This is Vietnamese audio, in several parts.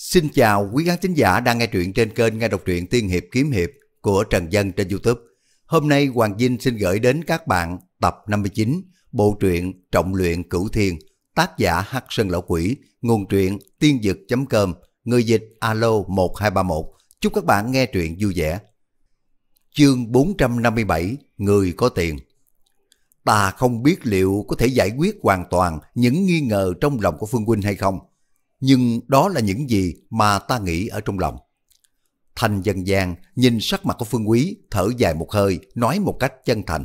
Xin chào quý khán thính giả đang nghe truyện trên kênh nghe đọc truyện Tiên Hiệp Kiếm Hiệp của Trần Dân trên Youtube. Hôm nay Hoàng Vinh xin gửi đến các bạn tập 59 bộ truyện Trọng Luyện Cửu Thiên tác giả Hắc Sơn Lão Quỷ nguồn truyện tiên dực.com người dịch alo 1231 chúc các bạn nghe truyện vui vẻ. Chương 457 Người có tiền Ta không biết liệu có thể giải quyết hoàn toàn những nghi ngờ trong lòng của Phương Huynh hay không nhưng đó là những gì mà ta nghĩ ở trong lòng. Thành dân gian nhìn sắc mặt của Phương Quý, thở dài một hơi, nói một cách chân thành.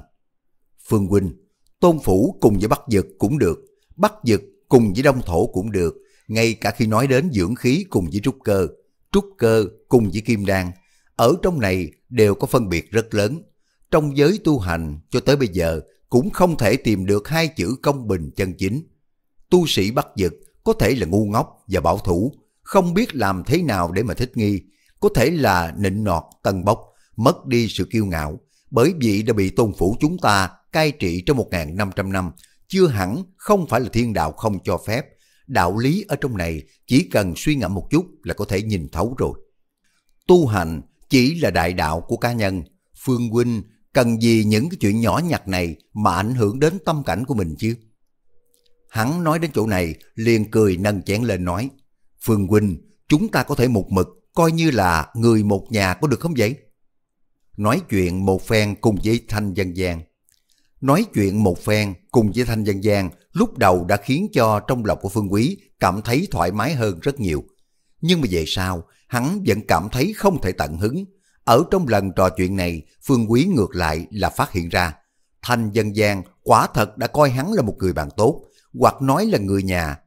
Phương Huynh, Tôn Phủ cùng với Bắc Dực cũng được, Bắc Dực cùng với Đông Thổ cũng được, ngay cả khi nói đến dưỡng khí cùng với Trúc Cơ, Trúc Cơ cùng với Kim Đan, ở trong này đều có phân biệt rất lớn. Trong giới tu hành cho tới bây giờ cũng không thể tìm được hai chữ công bình chân chính. Tu sĩ Bắc Dực có thể là ngu ngốc và bảo thủ, không biết làm thế nào để mà thích nghi, có thể là nịnh nọt, tân bốc, mất đi sự kiêu ngạo, bởi vì đã bị tôn phủ chúng ta cai trị trong 1.500 năm, chưa hẳn không phải là thiên đạo không cho phép. Đạo lý ở trong này chỉ cần suy ngẫm một chút là có thể nhìn thấu rồi. Tu hành chỉ là đại đạo của cá nhân. Phương Huynh cần gì những cái chuyện nhỏ nhặt này mà ảnh hưởng đến tâm cảnh của mình chứ? Hắn nói đến chỗ này, liền cười nâng chén lên nói, Phương Huynh, chúng ta có thể một mực, coi như là người một nhà có được không vậy? Nói chuyện một phen cùng với Thanh Dân gian. Nói chuyện một phen cùng với Thanh Dân gian lúc đầu đã khiến cho trong lòng của Phương Quý cảm thấy thoải mái hơn rất nhiều. Nhưng mà về sau, hắn vẫn cảm thấy không thể tận hứng. Ở trong lần trò chuyện này, Phương Quý ngược lại là phát hiện ra, Thanh Dân gian quả thật đã coi hắn là một người bạn tốt, hoặc nói là người nhà.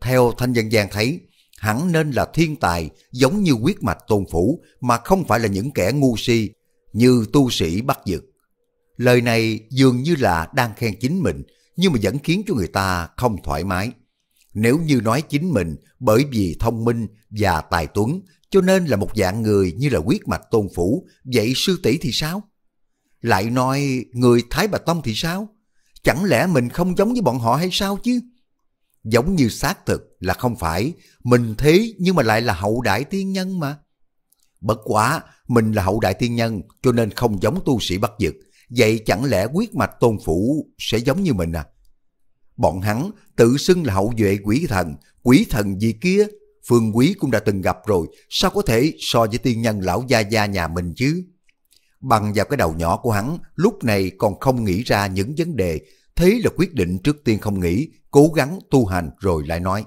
Theo Thanh Dân gian thấy, hẳn nên là thiên tài giống như quyết mạch tôn phủ mà không phải là những kẻ ngu si như tu sĩ bắt dực. Lời này dường như là đang khen chính mình nhưng mà vẫn khiến cho người ta không thoải mái. Nếu như nói chính mình bởi vì thông minh và tài tuấn cho nên là một dạng người như là quyết mạch tôn phủ, vậy sư tỷ thì sao? Lại nói người Thái bà Tông thì sao? Chẳng lẽ mình không giống với bọn họ hay sao chứ? Giống như xác thực là không phải, mình thế nhưng mà lại là hậu đại tiên nhân mà. Bất quá, mình là hậu đại tiên nhân cho nên không giống tu sĩ bắt dực. Vậy chẳng lẽ quyết mạch tôn phủ sẽ giống như mình à? Bọn hắn tự xưng là hậu duệ quỷ thần, quỷ thần gì kia, Phương Quý cũng đã từng gặp rồi, sao có thể so với tiên nhân lão gia gia nhà mình chứ? bằng vào cái đầu nhỏ của hắn lúc này còn không nghĩ ra những vấn đề, thế là quyết định trước tiên không nghĩ, cố gắng tu hành rồi lại nói.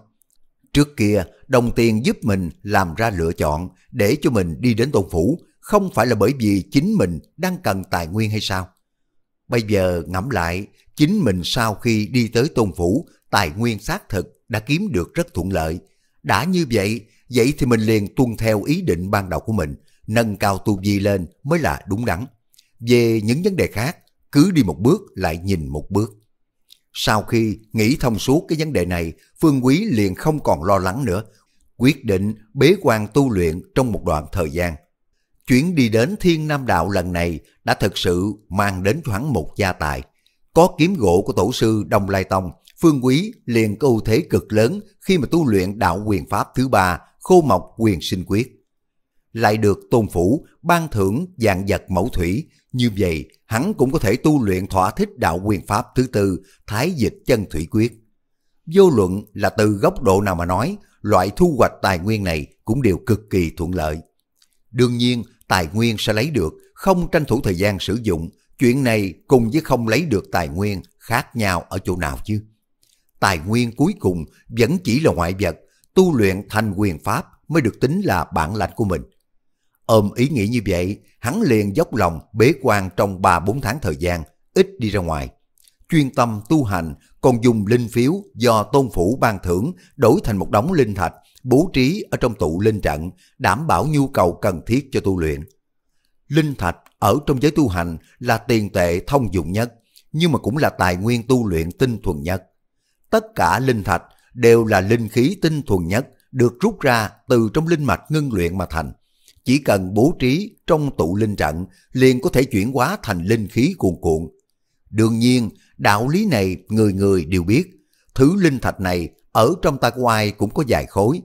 Trước kia, đồng tiền giúp mình làm ra lựa chọn để cho mình đi đến tôn phủ, không phải là bởi vì chính mình đang cần tài nguyên hay sao? Bây giờ ngẫm lại, chính mình sau khi đi tới tôn phủ, tài nguyên xác thực đã kiếm được rất thuận lợi. Đã như vậy, vậy thì mình liền tuân theo ý định ban đầu của mình, nâng cao tu vi lên mới là đúng đắn. Về những vấn đề khác, cứ đi một bước lại nhìn một bước. Sau khi nghĩ thông suốt cái vấn đề này, Phương Quý liền không còn lo lắng nữa, quyết định bế quan tu luyện trong một đoạn thời gian. Chuyến đi đến Thiên Nam Đạo lần này đã thực sự mang đến cho hắn một gia tài. Có kiếm gỗ của tổ sư Đông Lai Tông, Phương Quý liền có ưu thế cực lớn khi mà tu luyện đạo quyền pháp thứ ba, khô mộc quyền sinh quyết lại được tôn phủ ban thưởng dạng vật mẫu thủy, như vậy hắn cũng có thể tu luyện thỏa thích đạo quyền pháp thứ tư thái dịch chân thủy quyết. Vô luận là từ góc độ nào mà nói, loại thu hoạch tài nguyên này cũng đều cực kỳ thuận lợi. Đương nhiên, tài nguyên sẽ lấy được, không tranh thủ thời gian sử dụng, chuyện này cùng với không lấy được tài nguyên khác nhau ở chỗ nào chứ. Tài nguyên cuối cùng vẫn chỉ là ngoại vật, tu luyện thành quyền pháp mới được tính là bản lãnh của mình. Ôm ý nghĩ như vậy, hắn liền dốc lòng bế quan trong 3-4 tháng thời gian, ít đi ra ngoài. Chuyên tâm tu hành, còn dùng linh phiếu do tôn phủ ban thưởng đổi thành một đống linh thạch, bố trí ở trong tụ linh trận, đảm bảo nhu cầu cần thiết cho tu luyện. Linh thạch ở trong giới tu hành là tiền tệ thông dụng nhất, nhưng mà cũng là tài nguyên tu luyện tinh thuần nhất. Tất cả linh thạch đều là linh khí tinh thuần nhất được rút ra từ trong linh mạch ngưng luyện mà thành chỉ cần bố trí trong tụ linh trận liền có thể chuyển hóa thành linh khí cuồn cuộn. Đương nhiên, đạo lý này người người đều biết. Thứ linh thạch này ở trong ta của ai cũng có vài khối,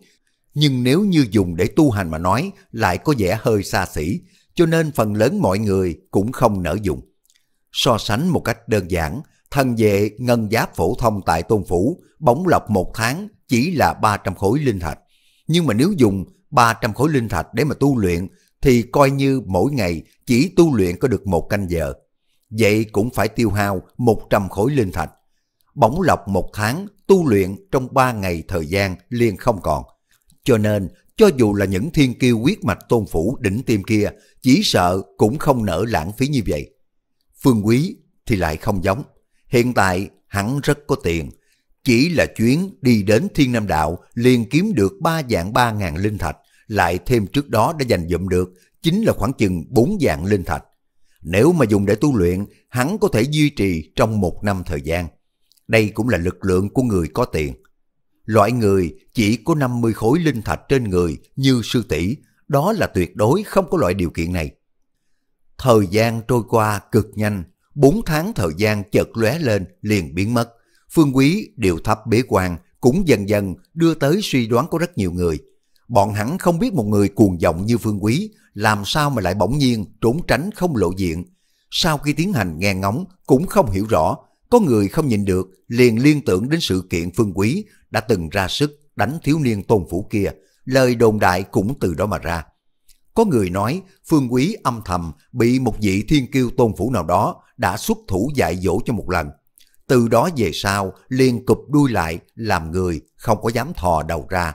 nhưng nếu như dùng để tu hành mà nói lại có vẻ hơi xa xỉ, cho nên phần lớn mọi người cũng không nỡ dùng. So sánh một cách đơn giản, thần vệ ngân giáp phổ thông tại Tôn Phủ bóng lọc một tháng chỉ là 300 khối linh thạch. Nhưng mà nếu dùng 300 khối linh thạch để mà tu luyện thì coi như mỗi ngày chỉ tu luyện có được một canh giờ. Vậy cũng phải tiêu hao 100 khối linh thạch. Bỗng lọc một tháng tu luyện trong 3 ngày thời gian liền không còn. Cho nên, cho dù là những thiên kiêu quyết mạch tôn phủ đỉnh tiêm kia, chỉ sợ cũng không nỡ lãng phí như vậy. Phương Quý thì lại không giống. Hiện tại, hắn rất có tiền. Chỉ là chuyến đi đến Thiên Nam Đạo liền kiếm được ba dạng ba ngàn linh thạch lại thêm trước đó đã giành dụm được chính là khoảng chừng 4 dạng linh thạch. Nếu mà dùng để tu luyện, hắn có thể duy trì trong một năm thời gian. Đây cũng là lực lượng của người có tiền. Loại người chỉ có 50 khối linh thạch trên người như sư tỷ, đó là tuyệt đối không có loại điều kiện này. Thời gian trôi qua cực nhanh, 4 tháng thời gian chợt lóe lên liền biến mất. Phương Quý điều thấp bế quan cũng dần dần đưa tới suy đoán của rất nhiều người – Bọn hắn không biết một người cuồng vọng như Phương Quý làm sao mà lại bỗng nhiên trốn tránh không lộ diện. Sau khi tiến hành nghe ngóng cũng không hiểu rõ, có người không nhìn được liền liên tưởng đến sự kiện Phương Quý đã từng ra sức đánh thiếu niên tôn phủ kia, lời đồn đại cũng từ đó mà ra. Có người nói Phương Quý âm thầm bị một vị thiên kiêu tôn phủ nào đó đã xuất thủ dạy dỗ cho một lần. Từ đó về sau liền cụp đuôi lại làm người không có dám thò đầu ra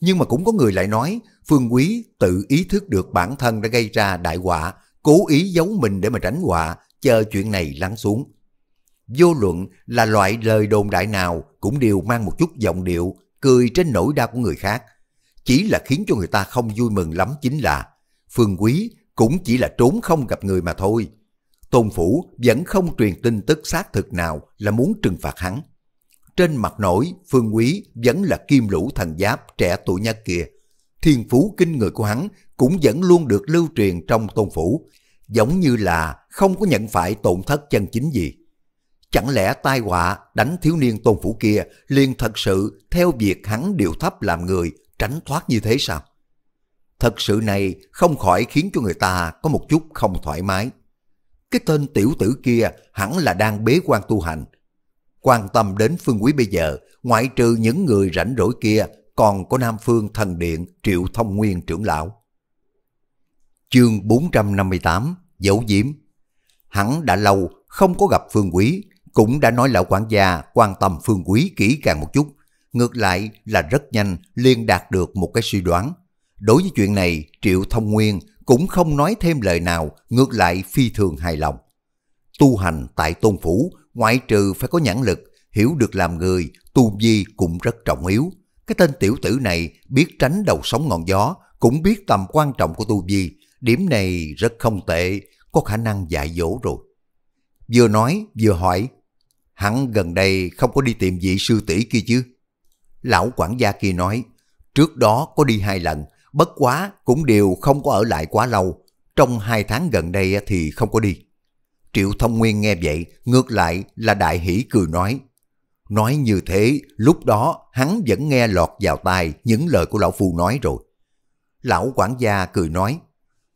nhưng mà cũng có người lại nói Phương Quý tự ý thức được bản thân đã gây ra đại họa, cố ý giấu mình để mà tránh họa, chờ chuyện này lắng xuống. Vô luận là loại lời đồn đại nào cũng đều mang một chút giọng điệu, cười trên nỗi đau của người khác. Chỉ là khiến cho người ta không vui mừng lắm chính là Phương Quý cũng chỉ là trốn không gặp người mà thôi. Tôn Phủ vẫn không truyền tin tức xác thực nào là muốn trừng phạt hắn. Trên mặt nổi, Phương Quý vẫn là kim lũ thần giáp trẻ tuổi nhất kia. Thiên phú kinh người của hắn cũng vẫn luôn được lưu truyền trong tôn phủ, giống như là không có nhận phải tổn thất chân chính gì. Chẳng lẽ tai họa đánh thiếu niên tôn phủ kia liền thật sự theo việc hắn điều thấp làm người tránh thoát như thế sao? Thật sự này không khỏi khiến cho người ta có một chút không thoải mái. Cái tên tiểu tử kia hẳn là đang bế quan tu hành, quan tâm đến Phương Quý bây giờ, ngoại trừ những người rảnh rỗi kia, còn có Nam Phương Thần Điện Triệu Thông Nguyên trưởng lão. Chương 458 Dấu Diếm Hắn đã lâu không có gặp Phương Quý, cũng đã nói lão quản gia quan tâm Phương Quý kỹ càng một chút. Ngược lại là rất nhanh liên đạt được một cái suy đoán. Đối với chuyện này, Triệu Thông Nguyên cũng không nói thêm lời nào, ngược lại phi thường hài lòng. Tu hành tại Tôn Phủ ngoại trừ phải có nhãn lực, hiểu được làm người, tu vi cũng rất trọng yếu. Cái tên tiểu tử này biết tránh đầu sóng ngọn gió, cũng biết tầm quan trọng của tu vi. Điểm này rất không tệ, có khả năng dạy dỗ rồi. Vừa nói, vừa hỏi, hắn gần đây không có đi tìm vị sư tỷ kia chứ? Lão quản gia kia nói, trước đó có đi hai lần, bất quá cũng đều không có ở lại quá lâu. Trong hai tháng gần đây thì không có đi. Triệu Thông Nguyên nghe vậy, ngược lại là đại hỷ cười nói. Nói như thế, lúc đó hắn vẫn nghe lọt vào tai những lời của lão phu nói rồi. Lão quản gia cười nói,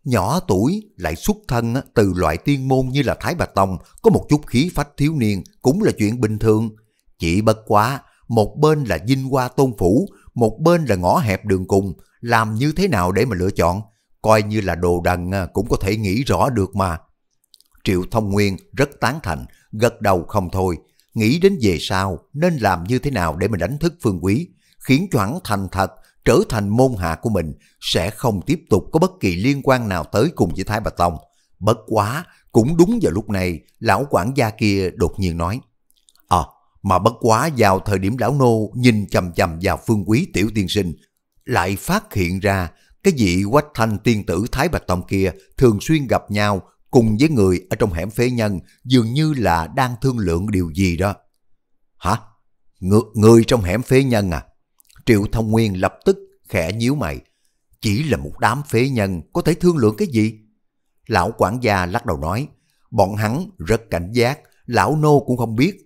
nhỏ tuổi lại xuất thân từ loại tiên môn như là Thái Bạch Tông, có một chút khí phách thiếu niên cũng là chuyện bình thường. Chỉ bất quá, một bên là dinh hoa tôn phủ, một bên là ngõ hẹp đường cùng, làm như thế nào để mà lựa chọn, coi như là đồ đần cũng có thể nghĩ rõ được mà. Triệu Thông Nguyên rất tán thành, gật đầu không thôi, nghĩ đến về sau nên làm như thế nào để mình đánh thức Phương Quý, khiến cho hắn thành thật, trở thành môn hạ của mình, sẽ không tiếp tục có bất kỳ liên quan nào tới cùng với Thái Bạch Tông. Bất quá, cũng đúng vào lúc này, lão quản gia kia đột nhiên nói, Ờ, à, mà bất quá vào thời điểm lão nô nhìn chầm chầm vào Phương Quý tiểu tiên sinh, lại phát hiện ra cái vị quách thanh tiên tử Thái Bạch Tông kia thường xuyên gặp nhau cùng với người ở trong hẻm phế nhân dường như là đang thương lượng điều gì đó. Hả? Ng người trong hẻm phế nhân à? Triệu Thông Nguyên lập tức khẽ nhíu mày. Chỉ là một đám phế nhân có thể thương lượng cái gì? Lão quản gia lắc đầu nói, bọn hắn rất cảnh giác, lão nô cũng không biết.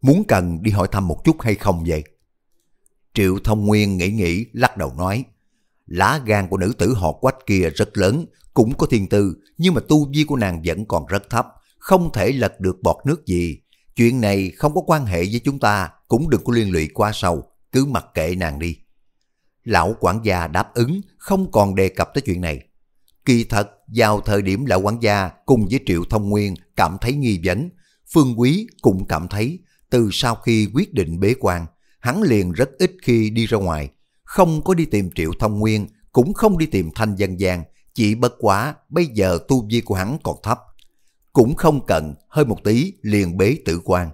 Muốn cần đi hỏi thăm một chút hay không vậy? Triệu Thông Nguyên nghĩ nghĩ lắc đầu nói, lá gan của nữ tử họ quách kia rất lớn, cũng có thiên tư, nhưng mà tu vi của nàng vẫn còn rất thấp, không thể lật được bọt nước gì. Chuyện này không có quan hệ với chúng ta, cũng đừng có liên lụy quá sâu, cứ mặc kệ nàng đi. Lão quản gia đáp ứng, không còn đề cập tới chuyện này. Kỳ thật, vào thời điểm lão quản gia cùng với Triệu Thông Nguyên cảm thấy nghi vấn, Phương Quý cũng cảm thấy từ sau khi quyết định bế quan, hắn liền rất ít khi đi ra ngoài, không có đi tìm Triệu Thông Nguyên, cũng không đi tìm Thanh Dân gian, chỉ bất quá bây giờ tu vi của hắn còn thấp. Cũng không cần, hơi một tí liền bế tử quan.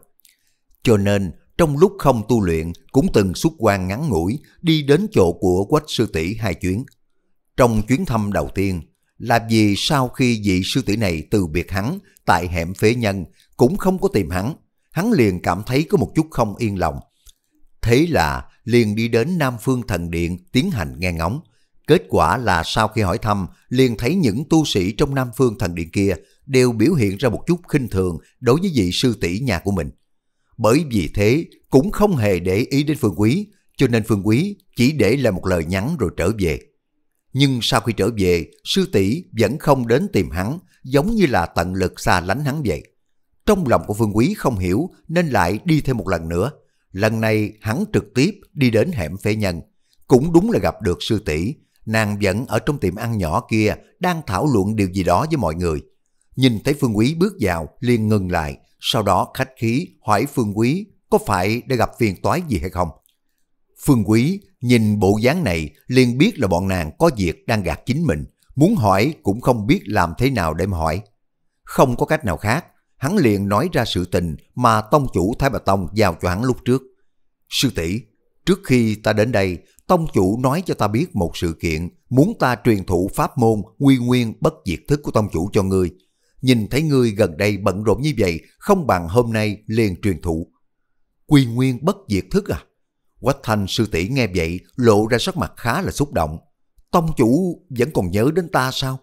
Cho nên, trong lúc không tu luyện cũng từng xuất quan ngắn ngủi đi đến chỗ của quách sư tỷ hai chuyến. Trong chuyến thăm đầu tiên, là vì sau khi vị sư tỷ này từ biệt hắn tại hẻm phế nhân cũng không có tìm hắn, hắn liền cảm thấy có một chút không yên lòng. Thế là liền đi đến Nam Phương Thần Điện tiến hành nghe ngóng. Kết quả là sau khi hỏi thăm, liền thấy những tu sĩ trong Nam Phương Thần Điện kia đều biểu hiện ra một chút khinh thường đối với vị sư tỷ nhà của mình. Bởi vì thế, cũng không hề để ý đến Phương Quý, cho nên Phương Quý chỉ để lại một lời nhắn rồi trở về. Nhưng sau khi trở về, sư tỷ vẫn không đến tìm hắn, giống như là tận lực xa lánh hắn vậy. Trong lòng của Phương Quý không hiểu nên lại đi thêm một lần nữa. Lần này hắn trực tiếp đi đến hẻm phế nhân. Cũng đúng là gặp được sư tỷ nàng vẫn ở trong tiệm ăn nhỏ kia đang thảo luận điều gì đó với mọi người. Nhìn thấy Phương Quý bước vào liền ngừng lại, sau đó khách khí hỏi Phương Quý có phải đã gặp phiền toái gì hay không. Phương Quý nhìn bộ dáng này liền biết là bọn nàng có việc đang gạt chính mình, muốn hỏi cũng không biết làm thế nào để mà hỏi. Không có cách nào khác, hắn liền nói ra sự tình mà tông chủ Thái Bà Tông giao cho hắn lúc trước. Sư tỷ trước khi ta đến đây, tông chủ nói cho ta biết một sự kiện, muốn ta truyền thụ pháp môn quy nguyên bất diệt thức của tông chủ cho ngươi. Nhìn thấy ngươi gần đây bận rộn như vậy, không bằng hôm nay liền truyền thụ. Quy nguyên bất diệt thức à? Quách thanh sư tỷ nghe vậy, lộ ra sắc mặt khá là xúc động. Tông chủ vẫn còn nhớ đến ta sao?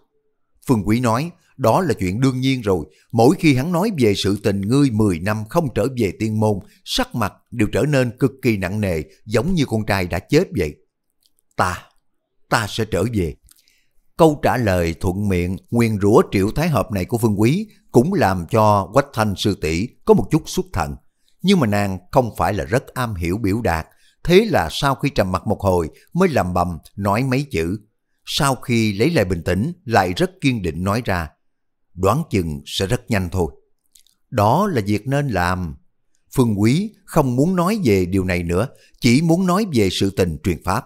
Phương Quý nói, đó là chuyện đương nhiên rồi. Mỗi khi hắn nói về sự tình ngươi 10 năm không trở về tiên môn, sắc mặt đều trở nên cực kỳ nặng nề, giống như con trai đã chết vậy. Ta, ta sẽ trở về. Câu trả lời thuận miệng, nguyên rủa triệu thái hợp này của Phương Quý cũng làm cho Quách Thanh sư tỷ có một chút xuất thần. Nhưng mà nàng không phải là rất am hiểu biểu đạt, thế là sau khi trầm mặt một hồi mới làm bầm nói mấy chữ. Sau khi lấy lại bình tĩnh lại rất kiên định nói ra, đoán chừng sẽ rất nhanh thôi. Đó là việc nên làm. Phương Quý không muốn nói về điều này nữa, chỉ muốn nói về sự tình truyền pháp.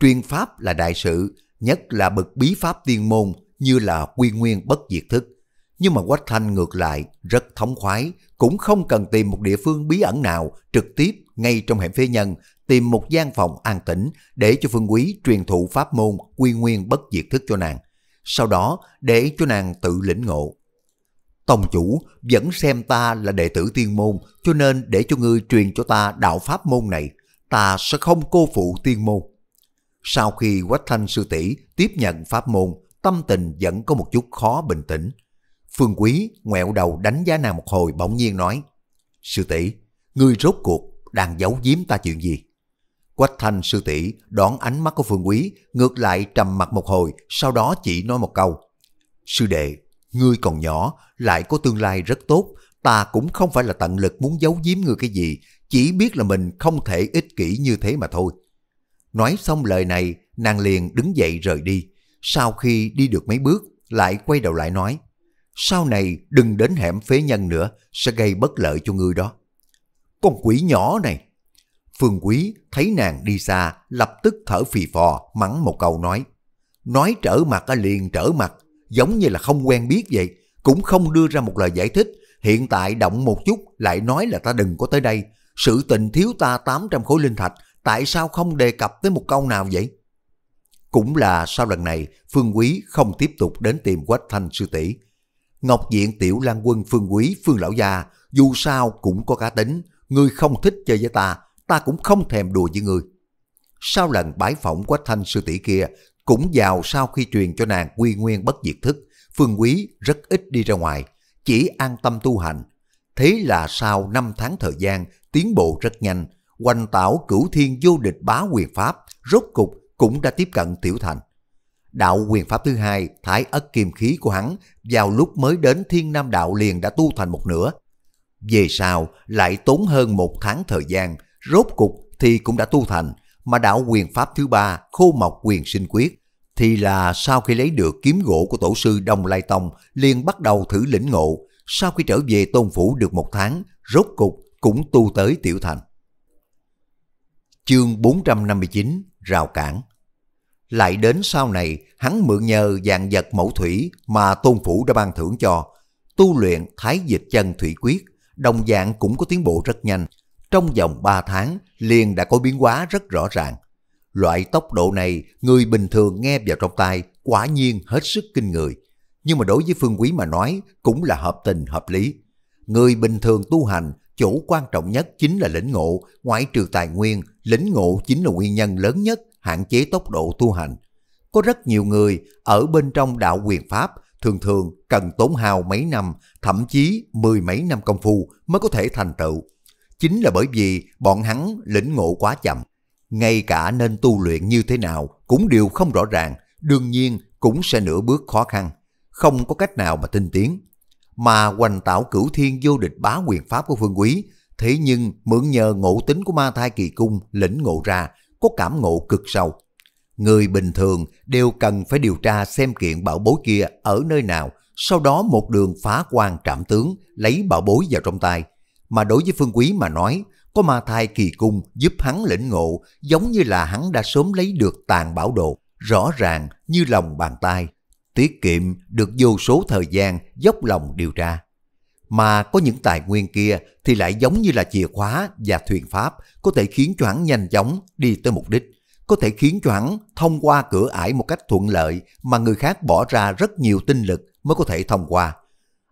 Truyền pháp là đại sự, nhất là bậc bí pháp tiên môn như là quy nguyên bất diệt thức. Nhưng mà Quách Thanh ngược lại rất thống khoái, cũng không cần tìm một địa phương bí ẩn nào trực tiếp ngay trong hẻm phế nhân, tìm một gian phòng an tĩnh để cho Phương Quý truyền thụ pháp môn quy nguyên bất diệt thức cho nàng sau đó để cho nàng tự lĩnh ngộ. Tông chủ vẫn xem ta là đệ tử tiên môn, cho nên để cho ngươi truyền cho ta đạo pháp môn này, ta sẽ không cô phụ tiên môn. Sau khi Quách Thanh Sư tỷ tiếp nhận pháp môn, tâm tình vẫn có một chút khó bình tĩnh. Phương Quý ngoẹo đầu đánh giá nàng một hồi bỗng nhiên nói, Sư tỷ ngươi rốt cuộc đang giấu giếm ta chuyện gì? Quách Thanh sư tỷ đón ánh mắt của Phương Quý, ngược lại trầm mặt một hồi, sau đó chỉ nói một câu. Sư đệ, ngươi còn nhỏ, lại có tương lai rất tốt, ta cũng không phải là tận lực muốn giấu giếm ngươi cái gì, chỉ biết là mình không thể ích kỷ như thế mà thôi. Nói xong lời này, nàng liền đứng dậy rời đi. Sau khi đi được mấy bước, lại quay đầu lại nói, sau này đừng đến hẻm phế nhân nữa, sẽ gây bất lợi cho ngươi đó. Con quỷ nhỏ này, Phương Quý thấy nàng đi xa, lập tức thở phì phò, mắng một câu nói. Nói trở mặt liền trở mặt, giống như là không quen biết vậy, cũng không đưa ra một lời giải thích. Hiện tại động một chút lại nói là ta đừng có tới đây. Sự tình thiếu ta 800 khối linh thạch, tại sao không đề cập tới một câu nào vậy? Cũng là sau lần này, Phương Quý không tiếp tục đến tìm Quách Thanh sư tỷ. Ngọc Diện Tiểu Lan Quân Phương Quý Phương Lão Gia, dù sao cũng có cá tính, người không thích chơi với ta, ta cũng không thèm đùa với người. Sau lần bái phỏng của thanh sư tỷ kia, cũng vào sau khi truyền cho nàng quy nguyên bất diệt thức, Phương Quý rất ít đi ra ngoài, chỉ an tâm tu hành. Thế là sau 5 tháng thời gian, tiến bộ rất nhanh, hoành tảo cửu thiên vô địch bá quyền pháp, rốt cục cũng đã tiếp cận tiểu thành. Đạo quyền pháp thứ hai, thái ất kiềm khí của hắn, vào lúc mới đến thiên nam đạo liền đã tu thành một nửa. Về sau, lại tốn hơn một tháng thời gian rốt cục thì cũng đã tu thành, mà đạo quyền pháp thứ ba khô mộc quyền sinh quyết thì là sau khi lấy được kiếm gỗ của tổ sư Đông Lai Tông liền bắt đầu thử lĩnh ngộ, sau khi trở về tôn phủ được một tháng, rốt cục cũng tu tới tiểu thành. Chương 459 Rào Cản Lại đến sau này, hắn mượn nhờ dạng vật mẫu thủy mà tôn phủ đã ban thưởng cho, tu luyện thái dịch chân thủy quyết, đồng dạng cũng có tiến bộ rất nhanh, trong vòng 3 tháng, liền đã có biến hóa rất rõ ràng. Loại tốc độ này, người bình thường nghe vào trong tai, quả nhiên hết sức kinh người. Nhưng mà đối với Phương Quý mà nói, cũng là hợp tình hợp lý. Người bình thường tu hành, chỗ quan trọng nhất chính là lĩnh ngộ, ngoại trừ tài nguyên, lĩnh ngộ chính là nguyên nhân lớn nhất hạn chế tốc độ tu hành. Có rất nhiều người ở bên trong đạo quyền pháp thường thường cần tốn hao mấy năm, thậm chí mười mấy năm công phu mới có thể thành tựu chính là bởi vì bọn hắn lĩnh ngộ quá chậm. Ngay cả nên tu luyện như thế nào cũng đều không rõ ràng, đương nhiên cũng sẽ nửa bước khó khăn, không có cách nào mà tinh tiến. Mà hoành tạo cửu thiên vô địch bá quyền pháp của Phương Quý, thế nhưng mượn nhờ ngộ tính của ma thai kỳ cung lĩnh ngộ ra, có cảm ngộ cực sâu. Người bình thường đều cần phải điều tra xem kiện bảo bối kia ở nơi nào, sau đó một đường phá quan trạm tướng, lấy bảo bối vào trong tay, mà đối với Phương Quý mà nói, có ma thai kỳ cung giúp hắn lĩnh ngộ giống như là hắn đã sớm lấy được tàn bảo đồ, rõ ràng như lòng bàn tay, tiết kiệm được vô số thời gian dốc lòng điều tra. Mà có những tài nguyên kia thì lại giống như là chìa khóa và thuyền pháp có thể khiến cho hắn nhanh chóng đi tới mục đích, có thể khiến cho hắn thông qua cửa ải một cách thuận lợi mà người khác bỏ ra rất nhiều tinh lực mới có thể thông qua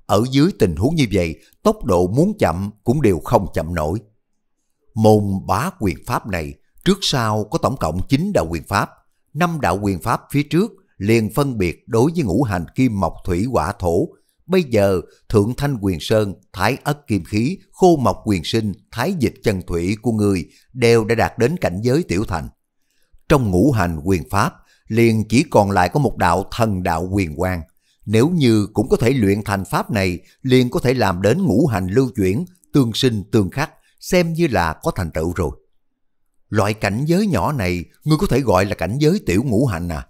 ở dưới tình huống như vậy, tốc độ muốn chậm cũng đều không chậm nổi. Môn bá quyền pháp này, trước sau có tổng cộng 9 đạo quyền pháp. năm đạo quyền pháp phía trước liền phân biệt đối với ngũ hành kim mộc thủy quả thổ. Bây giờ, Thượng Thanh Quyền Sơn, Thái Ất Kim Khí, Khô Mộc Quyền Sinh, Thái Dịch Chân Thủy của người đều đã đạt đến cảnh giới tiểu thành. Trong ngũ hành quyền pháp, liền chỉ còn lại có một đạo thần đạo quyền quang. Nếu như cũng có thể luyện thành pháp này, liền có thể làm đến ngũ hành lưu chuyển, tương sinh tương khắc, xem như là có thành tựu rồi. Loại cảnh giới nhỏ này, ngươi có thể gọi là cảnh giới tiểu ngũ hành à?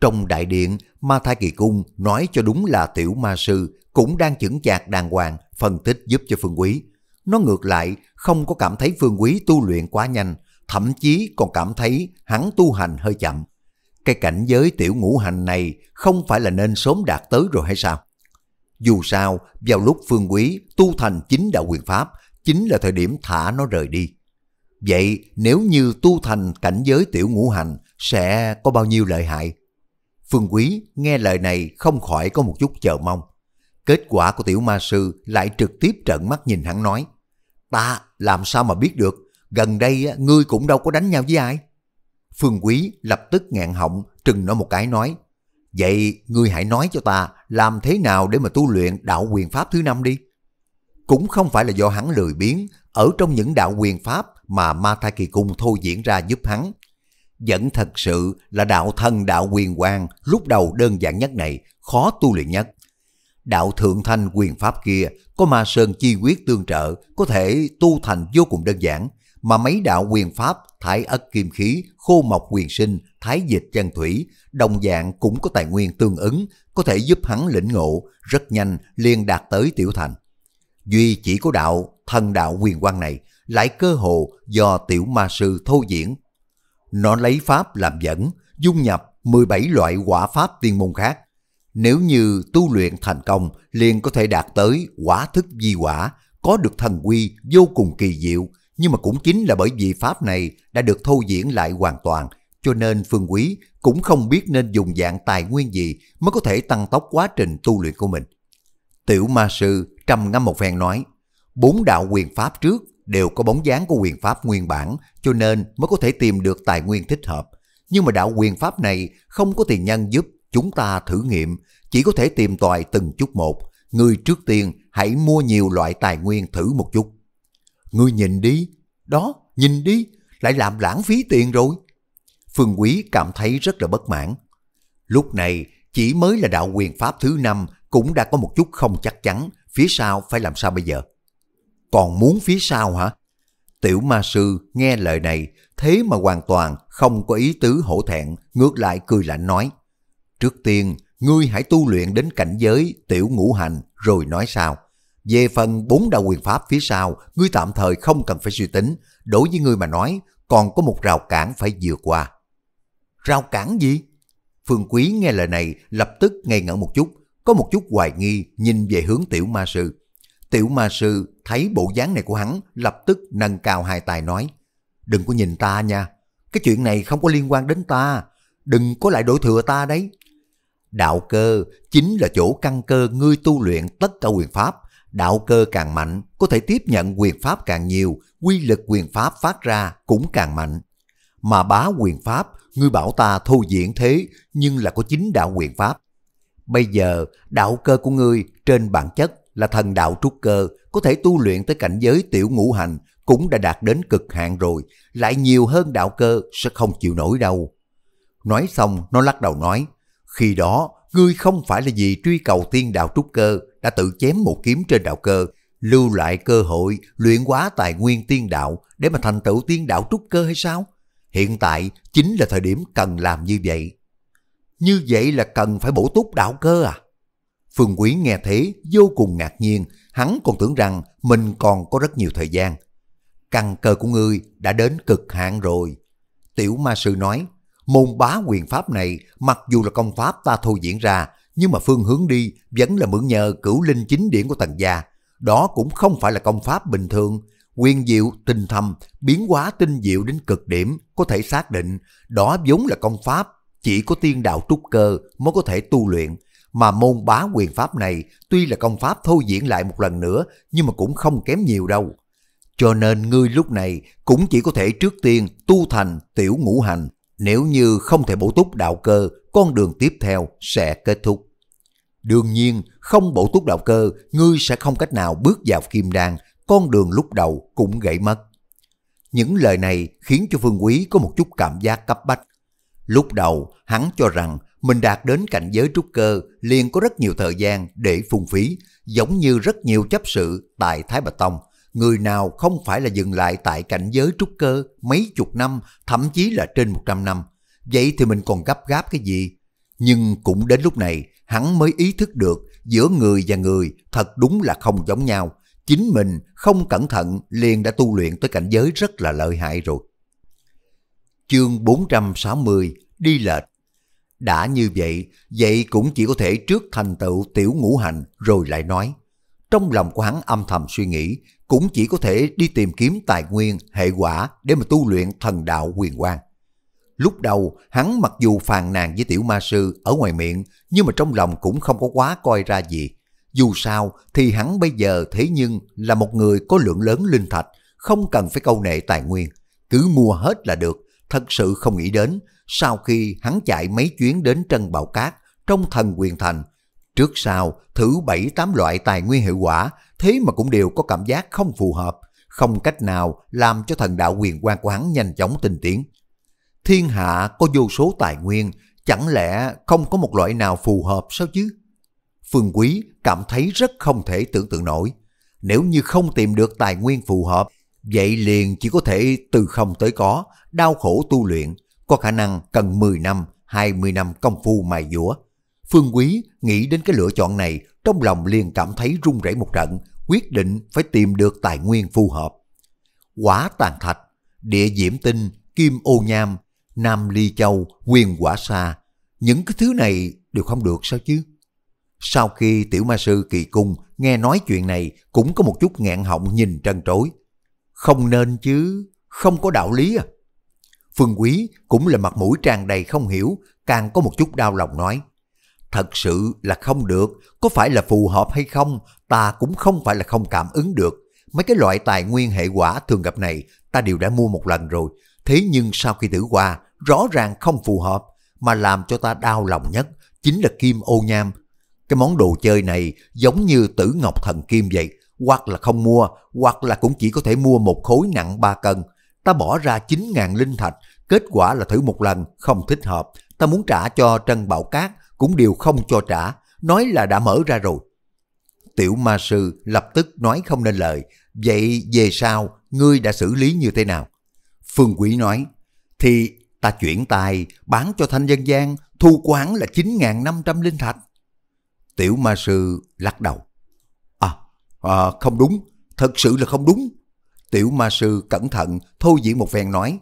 Trong đại điện, Ma Thai Kỳ Cung nói cho đúng là tiểu ma sư cũng đang chững chạc đàng hoàng phân tích giúp cho Phương Quý. Nó ngược lại không có cảm thấy Phương Quý tu luyện quá nhanh, thậm chí còn cảm thấy hắn tu hành hơi chậm cái cảnh giới tiểu ngũ hành này không phải là nên sớm đạt tới rồi hay sao? Dù sao, vào lúc Phương Quý tu thành chính đạo quyền pháp, chính là thời điểm thả nó rời đi. Vậy nếu như tu thành cảnh giới tiểu ngũ hành sẽ có bao nhiêu lợi hại? Phương Quý nghe lời này không khỏi có một chút chờ mong. Kết quả của tiểu ma sư lại trực tiếp trợn mắt nhìn hắn nói. Ta làm sao mà biết được, gần đây ngươi cũng đâu có đánh nhau với ai? Phương Quý lập tức nghẹn họng, trừng nó một cái nói, Vậy ngươi hãy nói cho ta làm thế nào để mà tu luyện đạo quyền pháp thứ năm đi. Cũng không phải là do hắn lười biếng ở trong những đạo quyền pháp mà Ma Thai Kỳ Cung thôi diễn ra giúp hắn. Vẫn thật sự là đạo thân đạo quyền quang lúc đầu đơn giản nhất này, khó tu luyện nhất. Đạo thượng thanh quyền pháp kia có ma sơn chi quyết tương trợ có thể tu thành vô cùng đơn giản mà mấy đạo quyền pháp thải ất kim khí khô Mộc quyền sinh, thái dịch chân thủy, đồng dạng cũng có tài nguyên tương ứng, có thể giúp hắn lĩnh ngộ, rất nhanh liền đạt tới tiểu thành. Duy chỉ có đạo, thần đạo quyền quan này, lại cơ hồ do tiểu ma sư thô diễn. Nó lấy pháp làm dẫn, dung nhập 17 loại quả pháp tiên môn khác. Nếu như tu luyện thành công, liền có thể đạt tới quả thức di quả, có được thần quy vô cùng kỳ diệu, nhưng mà cũng chính là bởi vì pháp này đã được thu diễn lại hoàn toàn, cho nên Phương Quý cũng không biết nên dùng dạng tài nguyên gì mới có thể tăng tốc quá trình tu luyện của mình. Tiểu ma sư trầm ngâm một phen nói, bốn đạo quyền pháp trước đều có bóng dáng của quyền pháp nguyên bản cho nên mới có thể tìm được tài nguyên thích hợp. Nhưng mà đạo quyền pháp này không có tiền nhân giúp chúng ta thử nghiệm, chỉ có thể tìm tòi từng chút một. Người trước tiên hãy mua nhiều loại tài nguyên thử một chút. Ngươi nhìn đi, đó, nhìn đi, lại làm lãng phí tiền rồi. Phương Quý cảm thấy rất là bất mãn. Lúc này, chỉ mới là đạo quyền pháp thứ năm cũng đã có một chút không chắc chắn phía sau phải làm sao bây giờ. Còn muốn phía sau hả? Tiểu ma sư nghe lời này thế mà hoàn toàn không có ý tứ hổ thẹn, ngược lại cười lạnh nói. Trước tiên, ngươi hãy tu luyện đến cảnh giới tiểu ngũ hành rồi nói sao. Về phần bốn đạo quyền pháp phía sau, ngươi tạm thời không cần phải suy tính. Đối với ngươi mà nói, còn có một rào cản phải vượt qua. Rào cản gì? Phương Quý nghe lời này lập tức ngây ngẩn một chút, có một chút hoài nghi nhìn về hướng tiểu ma sư. Tiểu ma sư thấy bộ dáng này của hắn lập tức nâng cao hai tài nói Đừng có nhìn ta nha, cái chuyện này không có liên quan đến ta, đừng có lại đổ thừa ta đấy. Đạo cơ chính là chỗ căn cơ ngươi tu luyện tất cả quyền pháp Đạo cơ càng mạnh, có thể tiếp nhận quyền pháp càng nhiều, quy lực quyền pháp phát ra cũng càng mạnh. Mà bá quyền pháp, ngươi bảo ta thu diễn thế, nhưng là có chính đạo quyền pháp. Bây giờ, đạo cơ của ngươi trên bản chất là thần đạo trúc cơ, có thể tu luyện tới cảnh giới tiểu ngũ hành cũng đã đạt đến cực hạn rồi, lại nhiều hơn đạo cơ sẽ không chịu nổi đâu. Nói xong, nó lắc đầu nói, khi đó ngươi không phải là vì truy cầu tiên đạo trúc cơ, đã tự chém một kiếm trên đạo cơ, lưu lại cơ hội luyện hóa tài nguyên tiên đạo để mà thành tựu tiên đạo trúc cơ hay sao? Hiện tại chính là thời điểm cần làm như vậy. Như vậy là cần phải bổ túc đạo cơ à? Phương Quý nghe thế vô cùng ngạc nhiên, hắn còn tưởng rằng mình còn có rất nhiều thời gian. Căn cơ của ngươi đã đến cực hạn rồi. Tiểu ma sư nói, Môn bá quyền pháp này mặc dù là công pháp ta thôi diễn ra, nhưng mà phương hướng đi vẫn là mượn nhờ cửu linh chính điển của tần gia. Đó cũng không phải là công pháp bình thường. Quyền diệu, tinh thầm, biến hóa tinh diệu đến cực điểm, có thể xác định đó vốn là công pháp chỉ có tiên đạo trúc cơ mới có thể tu luyện. Mà môn bá quyền pháp này tuy là công pháp thôi diễn lại một lần nữa nhưng mà cũng không kém nhiều đâu. Cho nên ngươi lúc này cũng chỉ có thể trước tiên tu thành tiểu ngũ hành nếu như không thể bổ túc đạo cơ, con đường tiếp theo sẽ kết thúc. Đương nhiên, không bổ túc đạo cơ, ngươi sẽ không cách nào bước vào kim đan, con đường lúc đầu cũng gãy mất. Những lời này khiến cho Phương Quý có một chút cảm giác cấp bách. Lúc đầu, hắn cho rằng mình đạt đến cảnh giới trúc cơ liền có rất nhiều thời gian để phung phí, giống như rất nhiều chấp sự tại Thái Bạch Tông người nào không phải là dừng lại tại cảnh giới trúc cơ mấy chục năm, thậm chí là trên 100 năm. Vậy thì mình còn gấp gáp cái gì? Nhưng cũng đến lúc này, hắn mới ý thức được giữa người và người thật đúng là không giống nhau. Chính mình không cẩn thận liền đã tu luyện tới cảnh giới rất là lợi hại rồi. Chương 460 Đi lệch Đã như vậy, vậy cũng chỉ có thể trước thành tựu tiểu ngũ hành rồi lại nói. Trong lòng của hắn âm thầm suy nghĩ, cũng chỉ có thể đi tìm kiếm tài nguyên, hệ quả để mà tu luyện thần đạo quyền quang. Lúc đầu, hắn mặc dù phàn nàn với tiểu ma sư ở ngoài miệng, nhưng mà trong lòng cũng không có quá coi ra gì. Dù sao, thì hắn bây giờ thế nhưng là một người có lượng lớn linh thạch, không cần phải câu nệ tài nguyên. Cứ mua hết là được, thật sự không nghĩ đến. Sau khi hắn chạy mấy chuyến đến Trân Bảo Cát, trong thần quyền thành, trước sau thử 7-8 loại tài nguyên hiệu quả thế mà cũng đều có cảm giác không phù hợp, không cách nào làm cho thần đạo quyền quan của hắn nhanh chóng tinh tiến. Thiên hạ có vô số tài nguyên, chẳng lẽ không có một loại nào phù hợp sao chứ? Phương Quý cảm thấy rất không thể tưởng tượng nổi. Nếu như không tìm được tài nguyên phù hợp, vậy liền chỉ có thể từ không tới có, đau khổ tu luyện, có khả năng cần 10 năm, 20 năm công phu mài dũa Phương Quý nghĩ đến cái lựa chọn này, trong lòng liền cảm thấy run rẩy một trận, quyết định phải tìm được tài nguyên phù hợp. Quả tàn thạch, địa diễm tinh, kim ô nham, nam ly châu, quyền quả sa, những cái thứ này đều không được sao chứ? Sau khi tiểu ma sư kỳ cung nghe nói chuyện này cũng có một chút nghẹn họng nhìn trân trối. Không nên chứ, không có đạo lý à. Phương Quý cũng là mặt mũi tràn đầy không hiểu, càng có một chút đau lòng nói thật sự là không được, có phải là phù hợp hay không, ta cũng không phải là không cảm ứng được. Mấy cái loại tài nguyên hệ quả thường gặp này, ta đều đã mua một lần rồi, thế nhưng sau khi thử qua, rõ ràng không phù hợp, mà làm cho ta đau lòng nhất chính là kim ô nham. Cái món đồ chơi này giống như tử ngọc thần kim vậy, hoặc là không mua, hoặc là cũng chỉ có thể mua một khối nặng 3 cân. Ta bỏ ra 9.000 linh thạch, kết quả là thử một lần, không thích hợp. Ta muốn trả cho Trân Bảo Cát cũng đều không cho trả, nói là đã mở ra rồi. Tiểu ma sư lập tức nói không nên lời, vậy về sau ngươi đã xử lý như thế nào? Phương Quý nói, thì ta chuyển tài bán cho thanh dân gian thu quán là 9.500 linh thạch. Tiểu ma sư lắc đầu. À, à, không đúng, thật sự là không đúng. Tiểu ma sư cẩn thận, thôi diễn một phen nói.